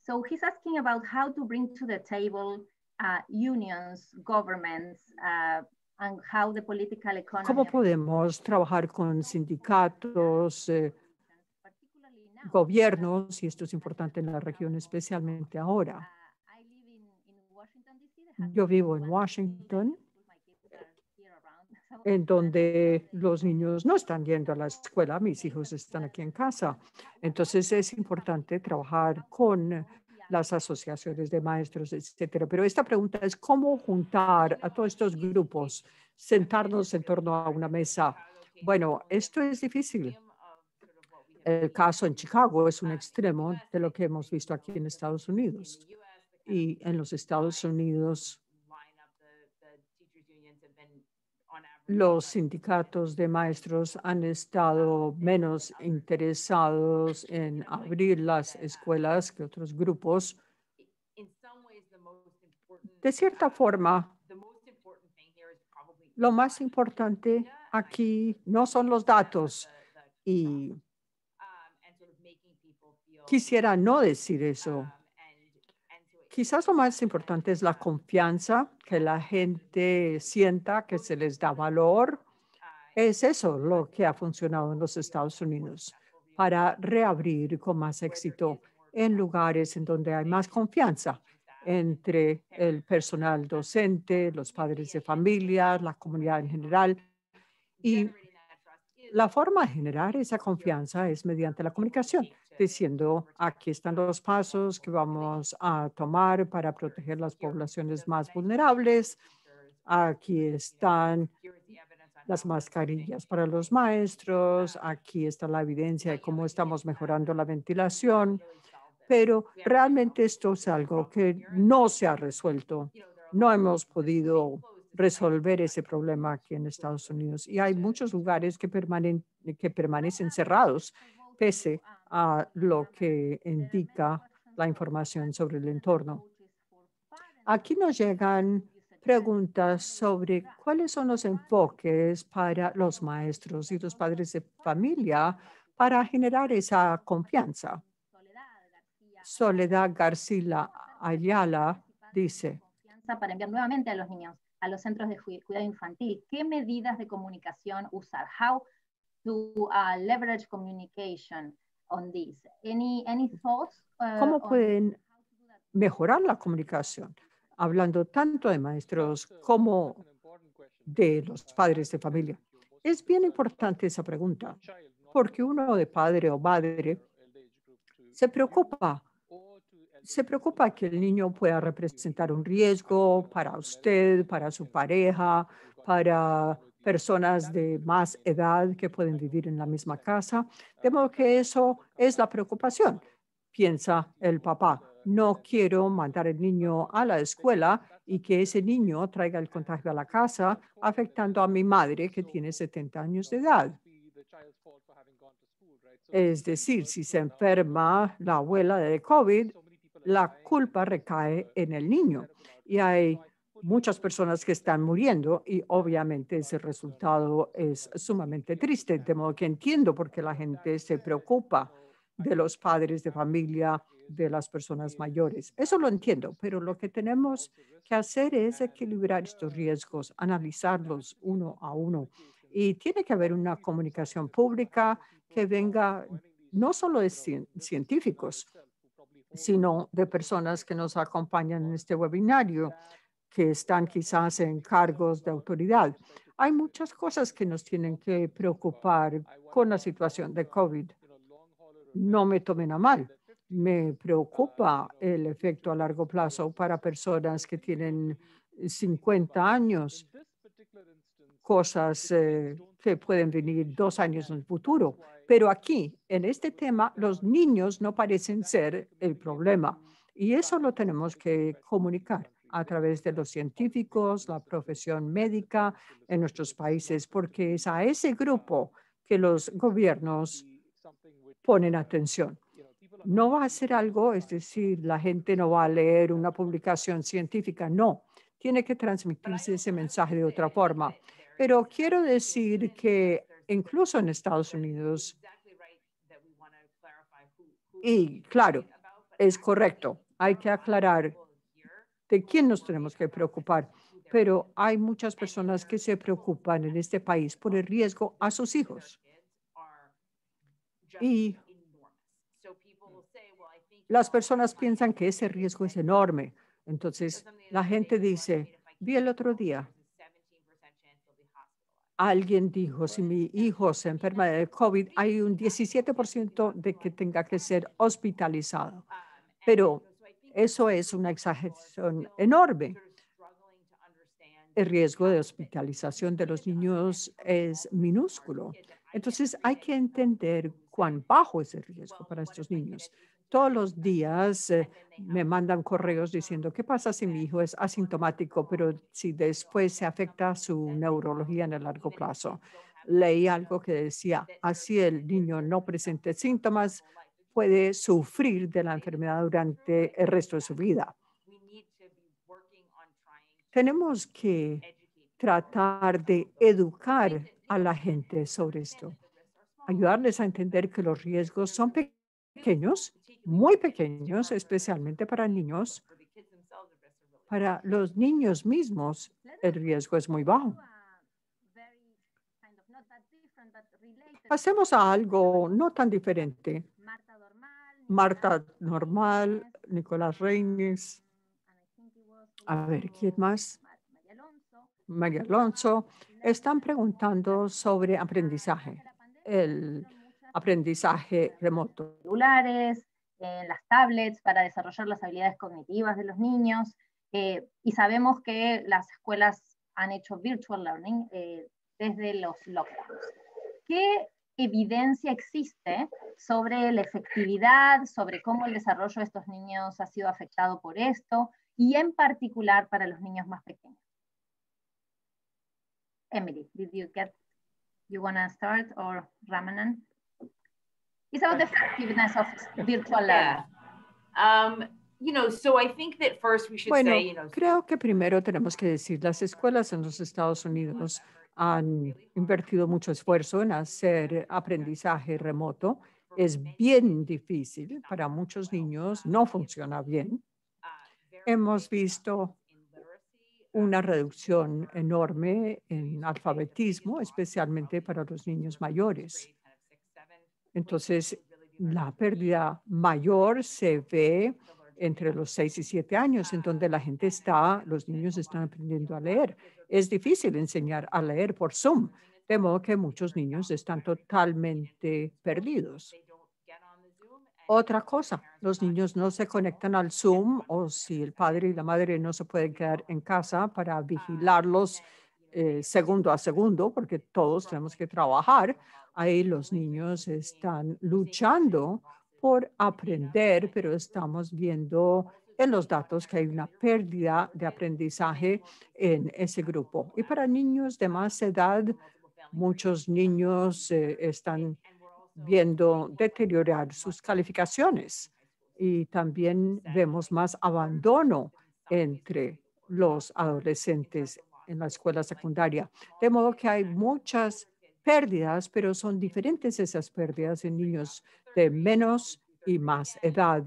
So he's asking about how to bring to the table uh, unions, governments, uh, ¿Cómo podemos trabajar con sindicatos, eh, gobiernos, y esto es importante en la región, especialmente ahora? Uh, Yo vivo en Washington, en donde los niños no están yendo a la escuela, mis hijos están aquí en casa. Entonces es importante trabajar con las asociaciones de maestros, etcétera. Pero esta pregunta es cómo juntar a todos estos grupos, sentarnos en torno a una mesa. Bueno, esto es difícil. El caso en Chicago es un extremo de lo que hemos visto aquí en Estados Unidos. Y en los Estados Unidos los sindicatos de maestros han estado menos interesados en abrir las escuelas que otros grupos. De cierta forma, lo más importante aquí no son los datos y quisiera no decir eso, Quizás lo más importante es la confianza, que la gente sienta que se les da valor. Es eso lo que ha funcionado en los Estados Unidos para reabrir con más éxito en lugares en donde hay más confianza entre el personal docente, los padres de familia, la comunidad en general y la forma de generar esa confianza es mediante la comunicación, diciendo aquí están los pasos que vamos a tomar para proteger las poblaciones más vulnerables, aquí están las mascarillas para los maestros, aquí está la evidencia de cómo estamos mejorando la ventilación, pero realmente esto es algo que no se ha resuelto. No hemos podido resolver ese problema aquí en Estados Unidos. Y hay muchos lugares que, permanen, que permanecen cerrados pese a lo que indica la información sobre el entorno. Aquí nos llegan preguntas sobre cuáles son los enfoques para los maestros y los padres de familia para generar esa confianza. Soledad García Ayala dice. Para enviar nuevamente a los niños a los centros de cuidado infantil, qué medidas de comunicación usar, how to uh, leverage communication on this. Any, any thoughts? Uh, ¿Cómo pueden mejorar la comunicación? Hablando tanto de maestros como de los padres de familia. Es bien importante esa pregunta, porque uno de padre o madre se preocupa se preocupa que el niño pueda representar un riesgo para usted, para su pareja, para personas de más edad que pueden vivir en la misma casa. De modo que eso es la preocupación, piensa el papá. No quiero mandar el niño a la escuela y que ese niño traiga el contagio a la casa, afectando a mi madre que tiene 70 años de edad. Es decir, si se enferma la abuela de COVID, la culpa recae en el niño y hay muchas personas que están muriendo y obviamente ese resultado es sumamente triste, de modo que entiendo por qué la gente se preocupa de los padres de familia, de las personas mayores. Eso lo entiendo, pero lo que tenemos que hacer es equilibrar estos riesgos, analizarlos uno a uno. Y tiene que haber una comunicación pública que venga no solo de científicos, sino de personas que nos acompañan en este webinario, que están quizás en cargos de autoridad. Hay muchas cosas que nos tienen que preocupar con la situación de COVID. No me tomen a mal. Me preocupa el efecto a largo plazo para personas que tienen 50 años, cosas eh, que pueden venir dos años en el futuro. Pero aquí, en este tema, los niños no parecen ser el problema. Y eso lo tenemos que comunicar a través de los científicos, la profesión médica en nuestros países, porque es a ese grupo que los gobiernos ponen atención. No va a ser algo, es decir, la gente no va a leer una publicación científica, no. Tiene que transmitirse ese mensaje de otra forma. Pero quiero decir que incluso en Estados Unidos. Y claro, es correcto, hay que aclarar de quién nos tenemos que preocupar, pero hay muchas personas que se preocupan en este país por el riesgo a sus hijos. Y las personas piensan que ese riesgo es enorme. Entonces, la gente dice, vi el otro día Alguien dijo, si mi hijo se enferma de COVID, hay un 17% de que tenga que ser hospitalizado. Pero eso es una exageración enorme. El riesgo de hospitalización de los niños es minúsculo. Entonces hay que entender cuán bajo es el riesgo para estos niños todos los días eh, me mandan correos diciendo, ¿qué pasa si mi hijo es asintomático, pero si después se afecta su neurología en el largo plazo? Leí algo que decía, así el niño no presente síntomas, puede sufrir de la enfermedad durante el resto de su vida. Tenemos que tratar de educar a la gente sobre esto, ayudarles a entender que los riesgos son pequeños muy pequeños, especialmente para niños. Para los niños mismos, el riesgo es muy bajo. Pasemos a algo no tan diferente. Marta Normal, Nicolás Reyes, a ver, ¿quién más? María Alonso, están preguntando sobre aprendizaje, el aprendizaje remoto. Celulares, en eh, las tablets para desarrollar las habilidades cognitivas de los niños. Eh, y sabemos que las escuelas han hecho virtual learning eh, desde los lockdowns. ¿Qué evidencia existe sobre la efectividad, sobre cómo el desarrollo de estos niños ha sido afectado por esto y en particular para los niños más pequeños? Emily, did you get you want to start or Ramanan? virtual creo que primero tenemos que decir las escuelas en los Estados Unidos han invertido mucho esfuerzo en hacer aprendizaje remoto. Es bien difícil para muchos niños, no funciona bien. Hemos visto una reducción enorme en alfabetismo, especialmente para los niños mayores. Entonces, la pérdida mayor se ve entre los 6 y siete años, en donde la gente está, los niños están aprendiendo a leer. Es difícil enseñar a leer por Zoom, de modo que muchos niños están totalmente perdidos. Otra cosa, los niños no se conectan al Zoom o si el padre y la madre no se pueden quedar en casa para vigilarlos eh, segundo a segundo, porque todos tenemos que trabajar, Ahí los niños están luchando por aprender, pero estamos viendo en los datos que hay una pérdida de aprendizaje en ese grupo. Y para niños de más edad, muchos niños eh, están viendo deteriorar sus calificaciones y también vemos más abandono entre los adolescentes en la escuela secundaria. De modo que hay muchas pérdidas, pero son diferentes esas pérdidas en niños de menos y más edad.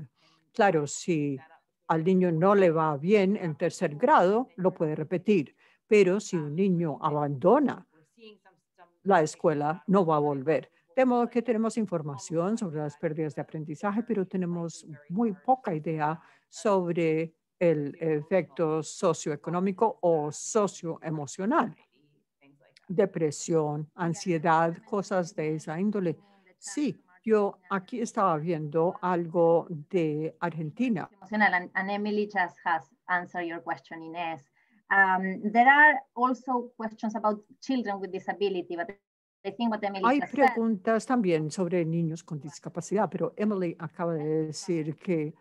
Claro, si al niño no le va bien en tercer grado, lo puede repetir, pero si un niño abandona la escuela, no va a volver. De modo que tenemos información sobre las pérdidas de aprendizaje, pero tenemos muy poca idea sobre el efecto socioeconómico o socioemocional depresión, ansiedad, cosas de esa índole. Sí, yo aquí estaba viendo algo de Argentina. And, and Emily just has answered your question, Inés. Um, there are also questions about children with disability, but I think what Emily Hay preguntas también sobre niños con discapacidad, pero Emily acaba de decir que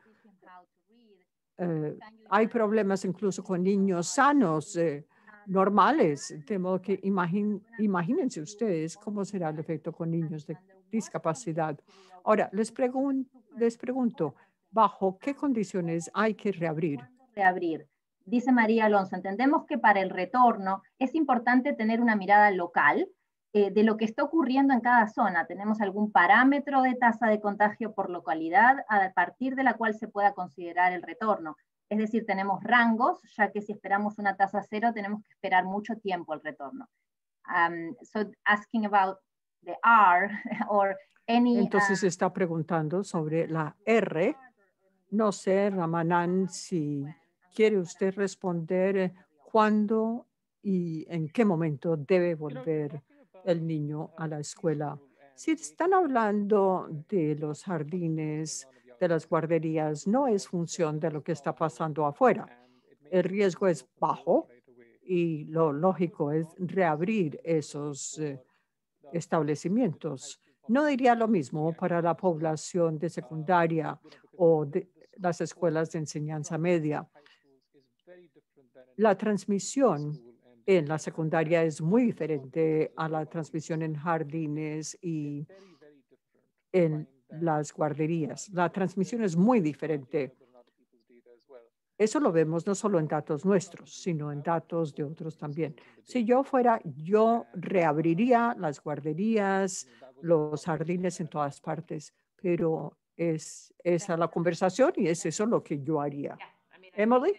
eh, hay problemas incluso con niños sanos. Eh, normales. De modo que imagínense ustedes cómo será el efecto con niños de discapacidad. Ahora, les, les pregunto, ¿bajo qué condiciones hay que reabrir? Reabrir. Dice María Alonso, entendemos que para el retorno es importante tener una mirada local eh, de lo que está ocurriendo en cada zona. Tenemos algún parámetro de tasa de contagio por localidad a partir de la cual se pueda considerar el retorno. Es decir, tenemos rangos, ya que si esperamos una tasa cero, tenemos que esperar mucho tiempo el retorno. Um, asking about the Entonces se um, está preguntando sobre la R. No sé, Ramanán, si quiere usted responder eh, cuándo y en qué momento debe volver el niño a la escuela. Si están hablando de los jardines de las guarderías no es función de lo que está pasando afuera. El riesgo es bajo y lo lógico es reabrir esos eh, establecimientos. No diría lo mismo para la población de secundaria o de las escuelas de enseñanza media. La transmisión en la secundaria es muy diferente a la transmisión en jardines y en las guarderías. La transmisión es muy diferente. Eso lo vemos no solo en datos nuestros, sino en datos de otros también. Si yo fuera, yo reabriría las guarderías, los jardines en todas partes, pero es esa la conversación y es eso lo que yo haría. Emily.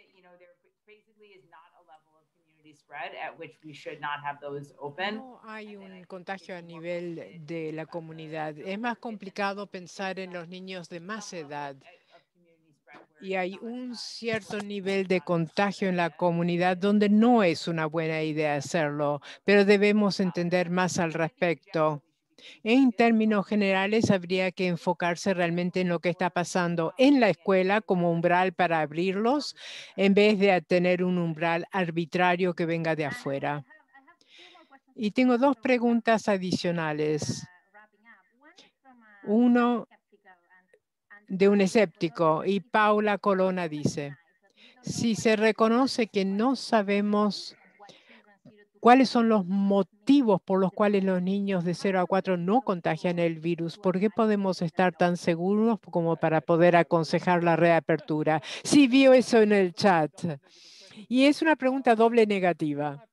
No hay un contagio a nivel de la comunidad. Es más complicado pensar en los niños de más edad. Y hay un cierto nivel de contagio en la comunidad donde no es una buena idea hacerlo, pero debemos entender más al respecto. En términos generales, habría que enfocarse realmente en lo que está pasando en la escuela como umbral para abrirlos, en vez de tener un umbral arbitrario que venga de afuera. Y tengo dos preguntas adicionales. Uno de un escéptico y Paula Colona dice, si se reconoce que no sabemos cuáles son los motivos por los cuales los niños de 0 a 4 no contagian el virus. ¿Por qué podemos estar tan seguros como para poder aconsejar la reapertura? Sí, vio eso en el chat. Y es una pregunta doble negativa.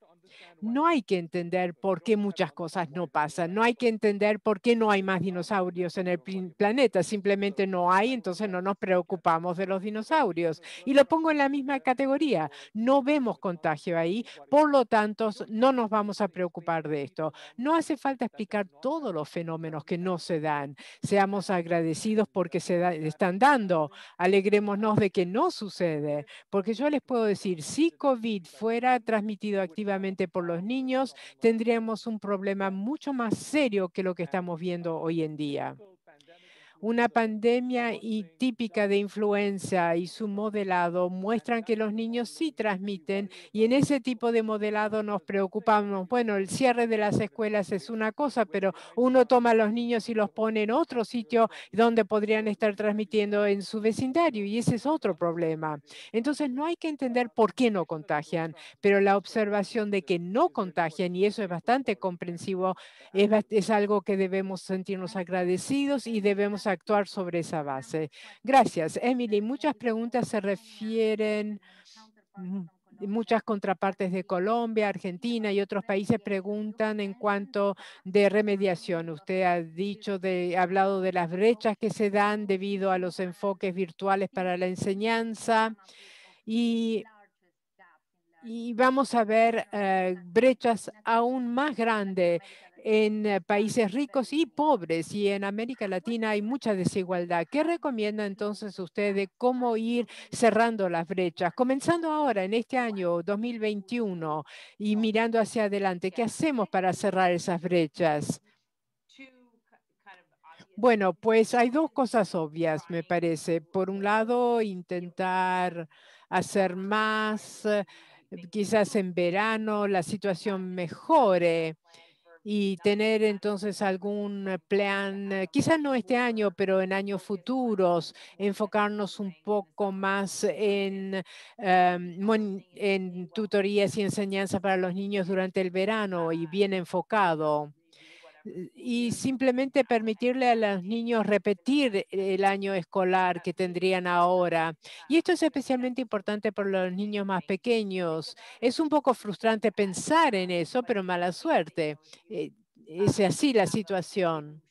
No hay que entender por qué muchas cosas no pasan. No hay que entender por qué no hay más dinosaurios en el planeta. Simplemente no hay, entonces no nos preocupamos de los dinosaurios. Y lo pongo en la misma categoría. No vemos contagio ahí, por lo tanto, no nos vamos a preocupar de esto. No hace falta explicar todos los fenómenos que no se dan. Seamos agradecidos porque se están dando. Alegrémonos de que no sucede. Porque yo les puedo decir, si COVID fuera transmitido activamente por los niños, tendríamos un problema mucho más serio que lo que estamos viendo hoy en día. Una pandemia y típica de influenza y su modelado muestran que los niños sí transmiten y en ese tipo de modelado nos preocupamos. Bueno, el cierre de las escuelas es una cosa, pero uno toma a los niños y los pone en otro sitio donde podrían estar transmitiendo en su vecindario y ese es otro problema. Entonces no hay que entender por qué no contagian, pero la observación de que no contagian y eso es bastante comprensivo es, es algo que debemos sentirnos agradecidos y debemos actuar sobre esa base. Gracias, Emily. Muchas preguntas se refieren mm, muchas contrapartes de Colombia, Argentina y otros países preguntan en cuanto de remediación. Usted ha dicho de hablado de las brechas que se dan debido a los enfoques virtuales para la enseñanza y y vamos a ver eh, brechas aún más grandes en eh, países ricos y pobres y en América Latina hay mucha desigualdad. ¿Qué recomienda entonces usted de cómo ir cerrando las brechas? Comenzando ahora en este año 2021 y mirando hacia adelante, ¿qué hacemos para cerrar esas brechas? Bueno, pues hay dos cosas obvias, me parece. Por un lado, intentar hacer más, eh, quizás en verano la situación mejore y tener entonces algún eh, plan, eh, quizás no este año, pero en años futuros, enfocarnos un poco más en, em, tutorías y enseñanza para los niños durante el verano y bien enfocado y simplemente permitirle a los niños repetir el año escolar que tendrían ahora. Y esto es especialmente importante por los niños más pequeños. Es un poco frustrante pensar en eso, pero mala suerte. Eh, es así la situación.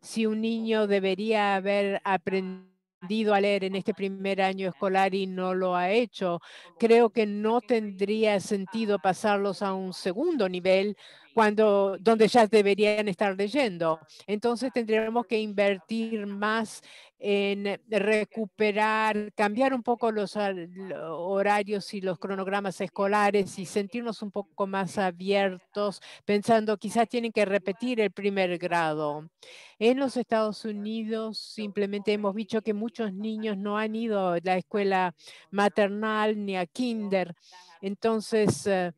Si un niño debería haber aprendido a leer en este primer año escolar y no lo ha hecho, creo que no tendría sentido pasarlos a un segundo nivel cuando, donde ya deberían estar leyendo. Entonces tendremos que invertir más en recuperar, cambiar un poco los horarios y los cronogramas escolares y sentirnos un poco más abiertos, pensando quizás tienen que repetir el primer grado. En los Estados Unidos simplemente hemos dicho que muchos niños no han ido a la escuela maternal ni a kinder. Entonces, eh,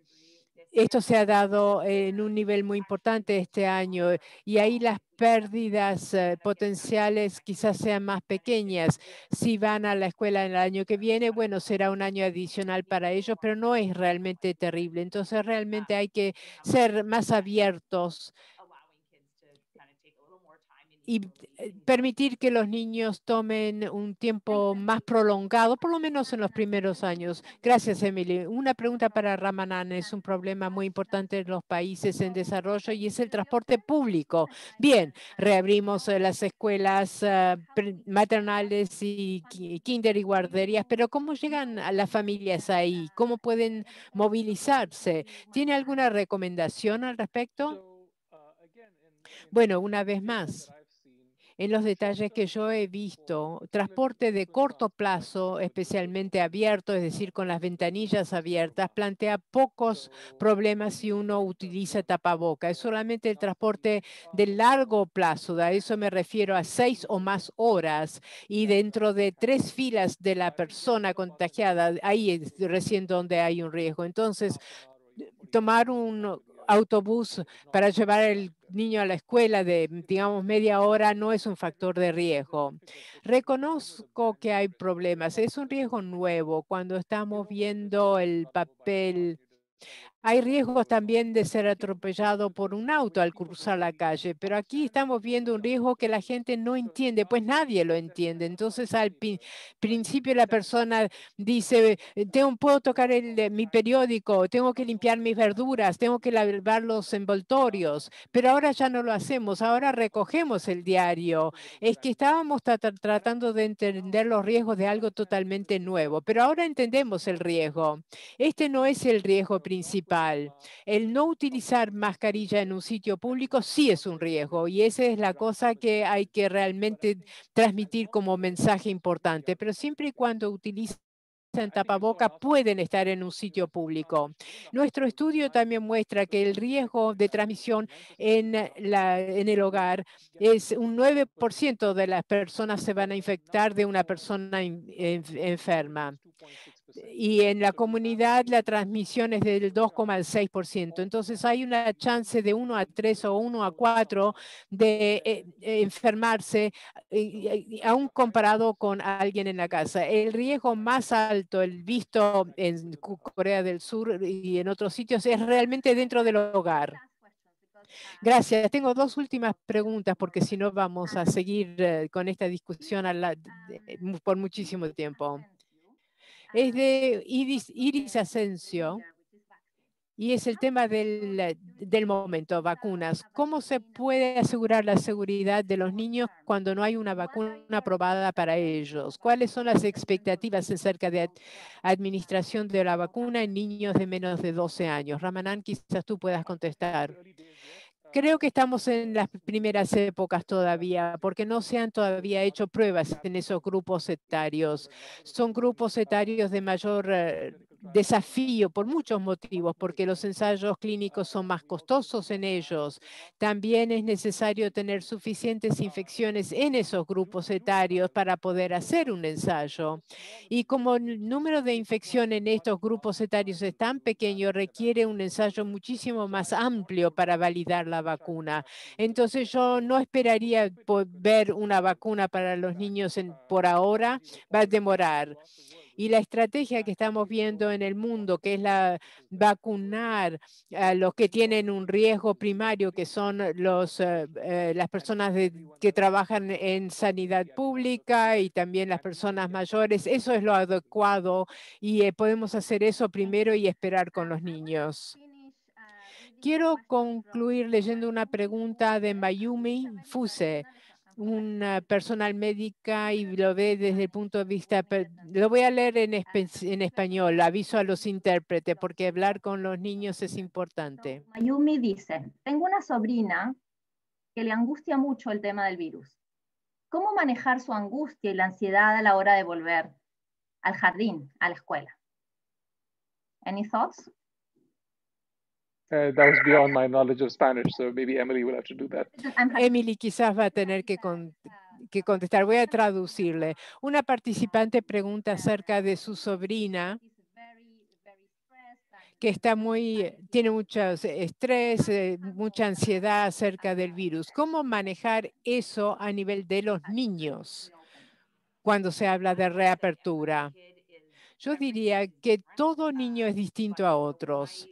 esto se ha dado en un nivel muy importante este año y ahí las pérdidas eh, potenciales quizás sean más pequeñas. Si van a la escuela el año que viene, bueno, será un año adicional para ellos, pero no es realmente terrible. Entonces realmente hay que ser más abiertos y eh, permitir que los niños tomen un tiempo más prolongado, por lo menos en los primeros años. Gracias, Emily. Una pregunta para Ramanan. Es un problema muy importante en los países en desarrollo y es el transporte público. Bien, reabrimos eh, las escuelas eh, maternales y kinder y guarderías, pero ¿cómo llegan a las familias ahí? ¿Cómo pueden movilizarse? ¿Tiene alguna recomendación al respecto? Uh, bueno, una vez más, en los detalles que yo he visto. Transporte de corto plazo, especialmente abierto, es decir, con las ventanillas abiertas, plantea pocos problemas si uno utiliza tapaboca. Es solamente el transporte de largo plazo, a eso me refiero a seis o más horas y dentro de tres filas de la persona contagiada, ahí es recién donde hay un riesgo. Entonces, tomar un autobús para llevar el niño a la escuela de, digamos, media hora no es un factor de riesgo. Reconozco que hay problemas. Es un riesgo nuevo cuando estamos viendo el papel hay riesgos también de ser atropellado por un auto al cruzar la calle, pero aquí estamos viendo un riesgo que la gente no entiende, pues nadie lo entiende. Entonces, al principio la persona dice, eh, tengo, puedo tocar mi periódico, tengo que limpiar mis verduras, tengo que lavar los envoltorios, pero ahora ya no lo hacemos, ahora recogemos el diario. Es que estábamos tratando de entender los riesgos de algo totalmente nuevo, pero ahora entendemos el riesgo. Este no es el riesgo principal el no utilizar mascarilla en un sitio público sí es un riesgo y esa es la cosa que hay que realmente transmitir como mensaje importante, pero siempre y cuando utilicen en tapaboca pueden estar en un sitio público. Nuestro estudio también muestra que el riesgo de transmisión en, la, en el hogar es un 9% de las personas se van a infectar de una persona enferma. Pues y en la comunidad la transmisión es del 2,6%. Entonces hay una chance de 1 a 3 o 1 a 4 de eh, enfermarse, eh, aún comparado con alguien en la casa. El riesgo más alto, el visto en Corea del Sur y en otros sitios, es realmente dentro del hogar. Gracias. Tengo dos últimas preguntas porque si no vamos a seguir eh, con esta discusión por muchísimo tiempo es de Iris, Iris Asensio y es el tema del, eh, del, momento, vacunas. ¿Cómo se puede asegurar la seguridad de los niños cuando no hay una vacuna aprobada para ellos? ¿Cuáles son las expectativas acerca de administración de la vacuna en niños de menos de 12 años? Ramanán, quizás tú puedas contestar. Creo que estamos en las primeras épocas todavía, porque no se han todavía hecho pruebas en esos grupos etarios. Son grupos etarios de mayor eh, desafío por muchos motivos, porque los ensayos clínicos son más costosos en ellos. También es necesario tener suficientes infecciones en esos grupos etarios para poder hacer un ensayo. Y como el número de infección en estos grupos etarios es tan pequeño, requiere un ensayo muchísimo más amplio para validar la vacuna. Entonces yo no esperaría ver una vacuna para los niños en, por ahora, va a demorar. Y la estrategia que estamos viendo en el mundo, que es la vacunar a los que tienen un riesgo primario, que son los, eh, eh, las personas que trabajan en sanidad pública y también las personas mayores, eso es lo adecuado y eh, podemos hacer eso primero y esperar con los niños. Quiero concluir leyendo una pregunta de Mayumi Fuse una personal médica y lo ve desde el punto de vista, lo voy a leer en, ah, en español, aviso a los intérpretes porque hablar con los niños es importante. Mayumi dice, tengo una sobrina que le angustia mucho el tema del virus. ¿Cómo manejar su angustia y la ansiedad a la hora de volver al jardín, a la escuela? Any thoughts? Eh, that was beyond my knowledge of Spanish, so maybe Emily will have to do that. Emily quizás va a tener que, contestar. Voy a traducirle. Una participante pregunta acerca de su sobrina que está muy, tiene mucho estrés, eh, mucha ansiedad acerca del virus. ¿Cómo manejar eso a nivel de los niños cuando se habla de reapertura? Yo diría que todo niño es distinto a otros.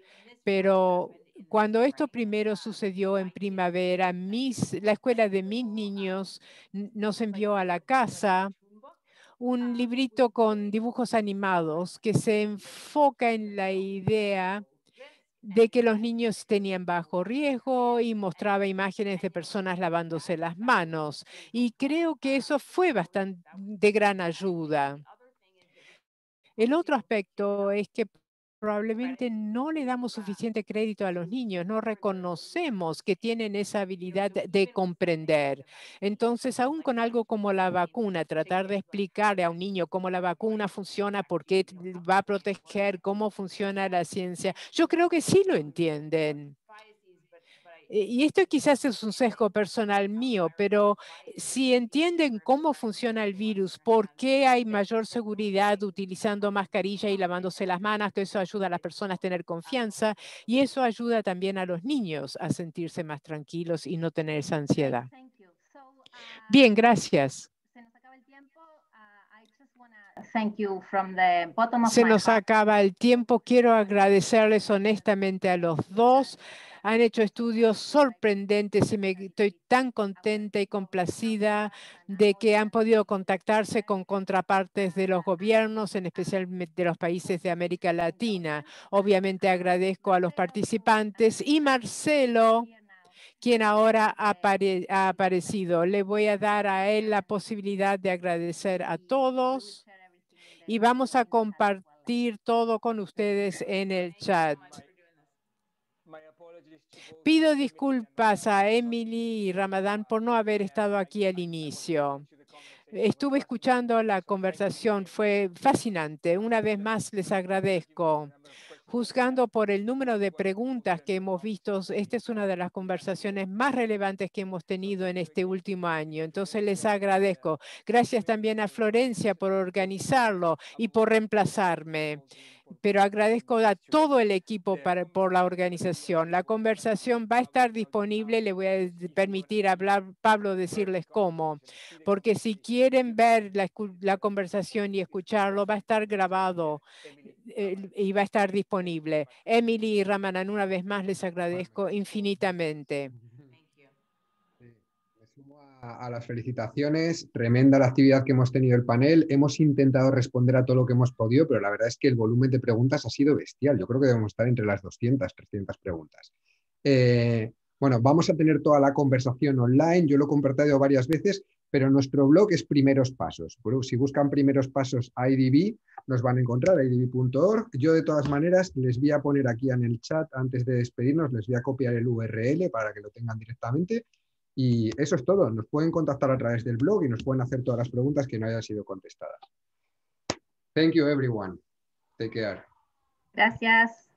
Pero cuando esto primero sucedió en primavera, la escuela de mis niños nos envió a la casa un librito con dibujos animados que se enfoca en la idea de que los niños tenían bajo riesgo y mostraba imágenes de personas lavándose las manos. Y creo que eso fue bastante de gran ayuda. El otro aspecto es que probablemente no le damos suficiente crédito a los niños, no reconocemos que tienen esa habilidad de comprender. Entonces, aún con algo como la vacuna, tratar de explicarle a un niño cómo la vacuna funciona, por qué va a proteger, cómo funciona la ciencia, yo creo que sí lo entienden. Eh, y esto quizás es un sesgo personal mío, pero eh, si entienden cómo funciona el virus, por qué hay mayor seguridad utilizando mascarilla y lavándose las manos, que eso ayuda a las personas a tener confianza y eso ayuda también a los niños a sentirse más tranquilos y no tener esa ansiedad. Um, Bien, gracias. Se nos acaba el tiempo. Quiero agradecerles honestamente a los dos. Han hecho estudios sorprendentes y me, estoy tan contenta y complacida de que han podido contactarse con contrapartes de los gobiernos, en especial de los países de América Latina. Obviamente agradezco a los participantes y Marcelo quien ahora ha aparecido. Le voy a dar a él la posibilidad de agradecer a todos y vamos a compartir todo con ustedes en el chat. Pido disculpas a Emily y Ramadán por no haber estado aquí al inicio. Estuve escuchando la conversación, fue fascinante. Una vez más les agradezco. Juzgando por el número de preguntas que hemos visto, esta es una de las conversaciones más relevantes que hemos tenido en este último año. Entonces les agradezco. Gracias también a Florencia por organizarlo y por reemplazarme pero agradezco a todo el equipo por la organización. La conversación va a estar disponible, le voy a permitir hablar Pablo decirles cómo, porque si quieren ver la, conversación y escucharlo, va a estar grabado eh, y va a estar disponible. Emily y Ramanan, una vez más les agradezco infinitamente a las felicitaciones, tremenda la actividad que hemos tenido el panel. Hemos intentado responder a todo lo que hemos podido, pero la verdad es que el volumen de preguntas ha sido bestial. Yo creo que debemos estar entre las 200, 300 preguntas. Eh, bueno, vamos a tener toda la conversación online. Yo lo he compartido varias veces, pero nuestro blog es Primeros Pasos. Si buscan Primeros Pasos IDB, nos van a encontrar, idb.org. Yo, de todas maneras, les voy a poner aquí en el chat, antes de despedirnos, les voy a copiar el URL para que lo tengan directamente y eso es todo. Nos pueden contactar a través del blog y nos pueden hacer todas las preguntas que no hayan sido contestadas. Thank you everyone. Take care. Gracias.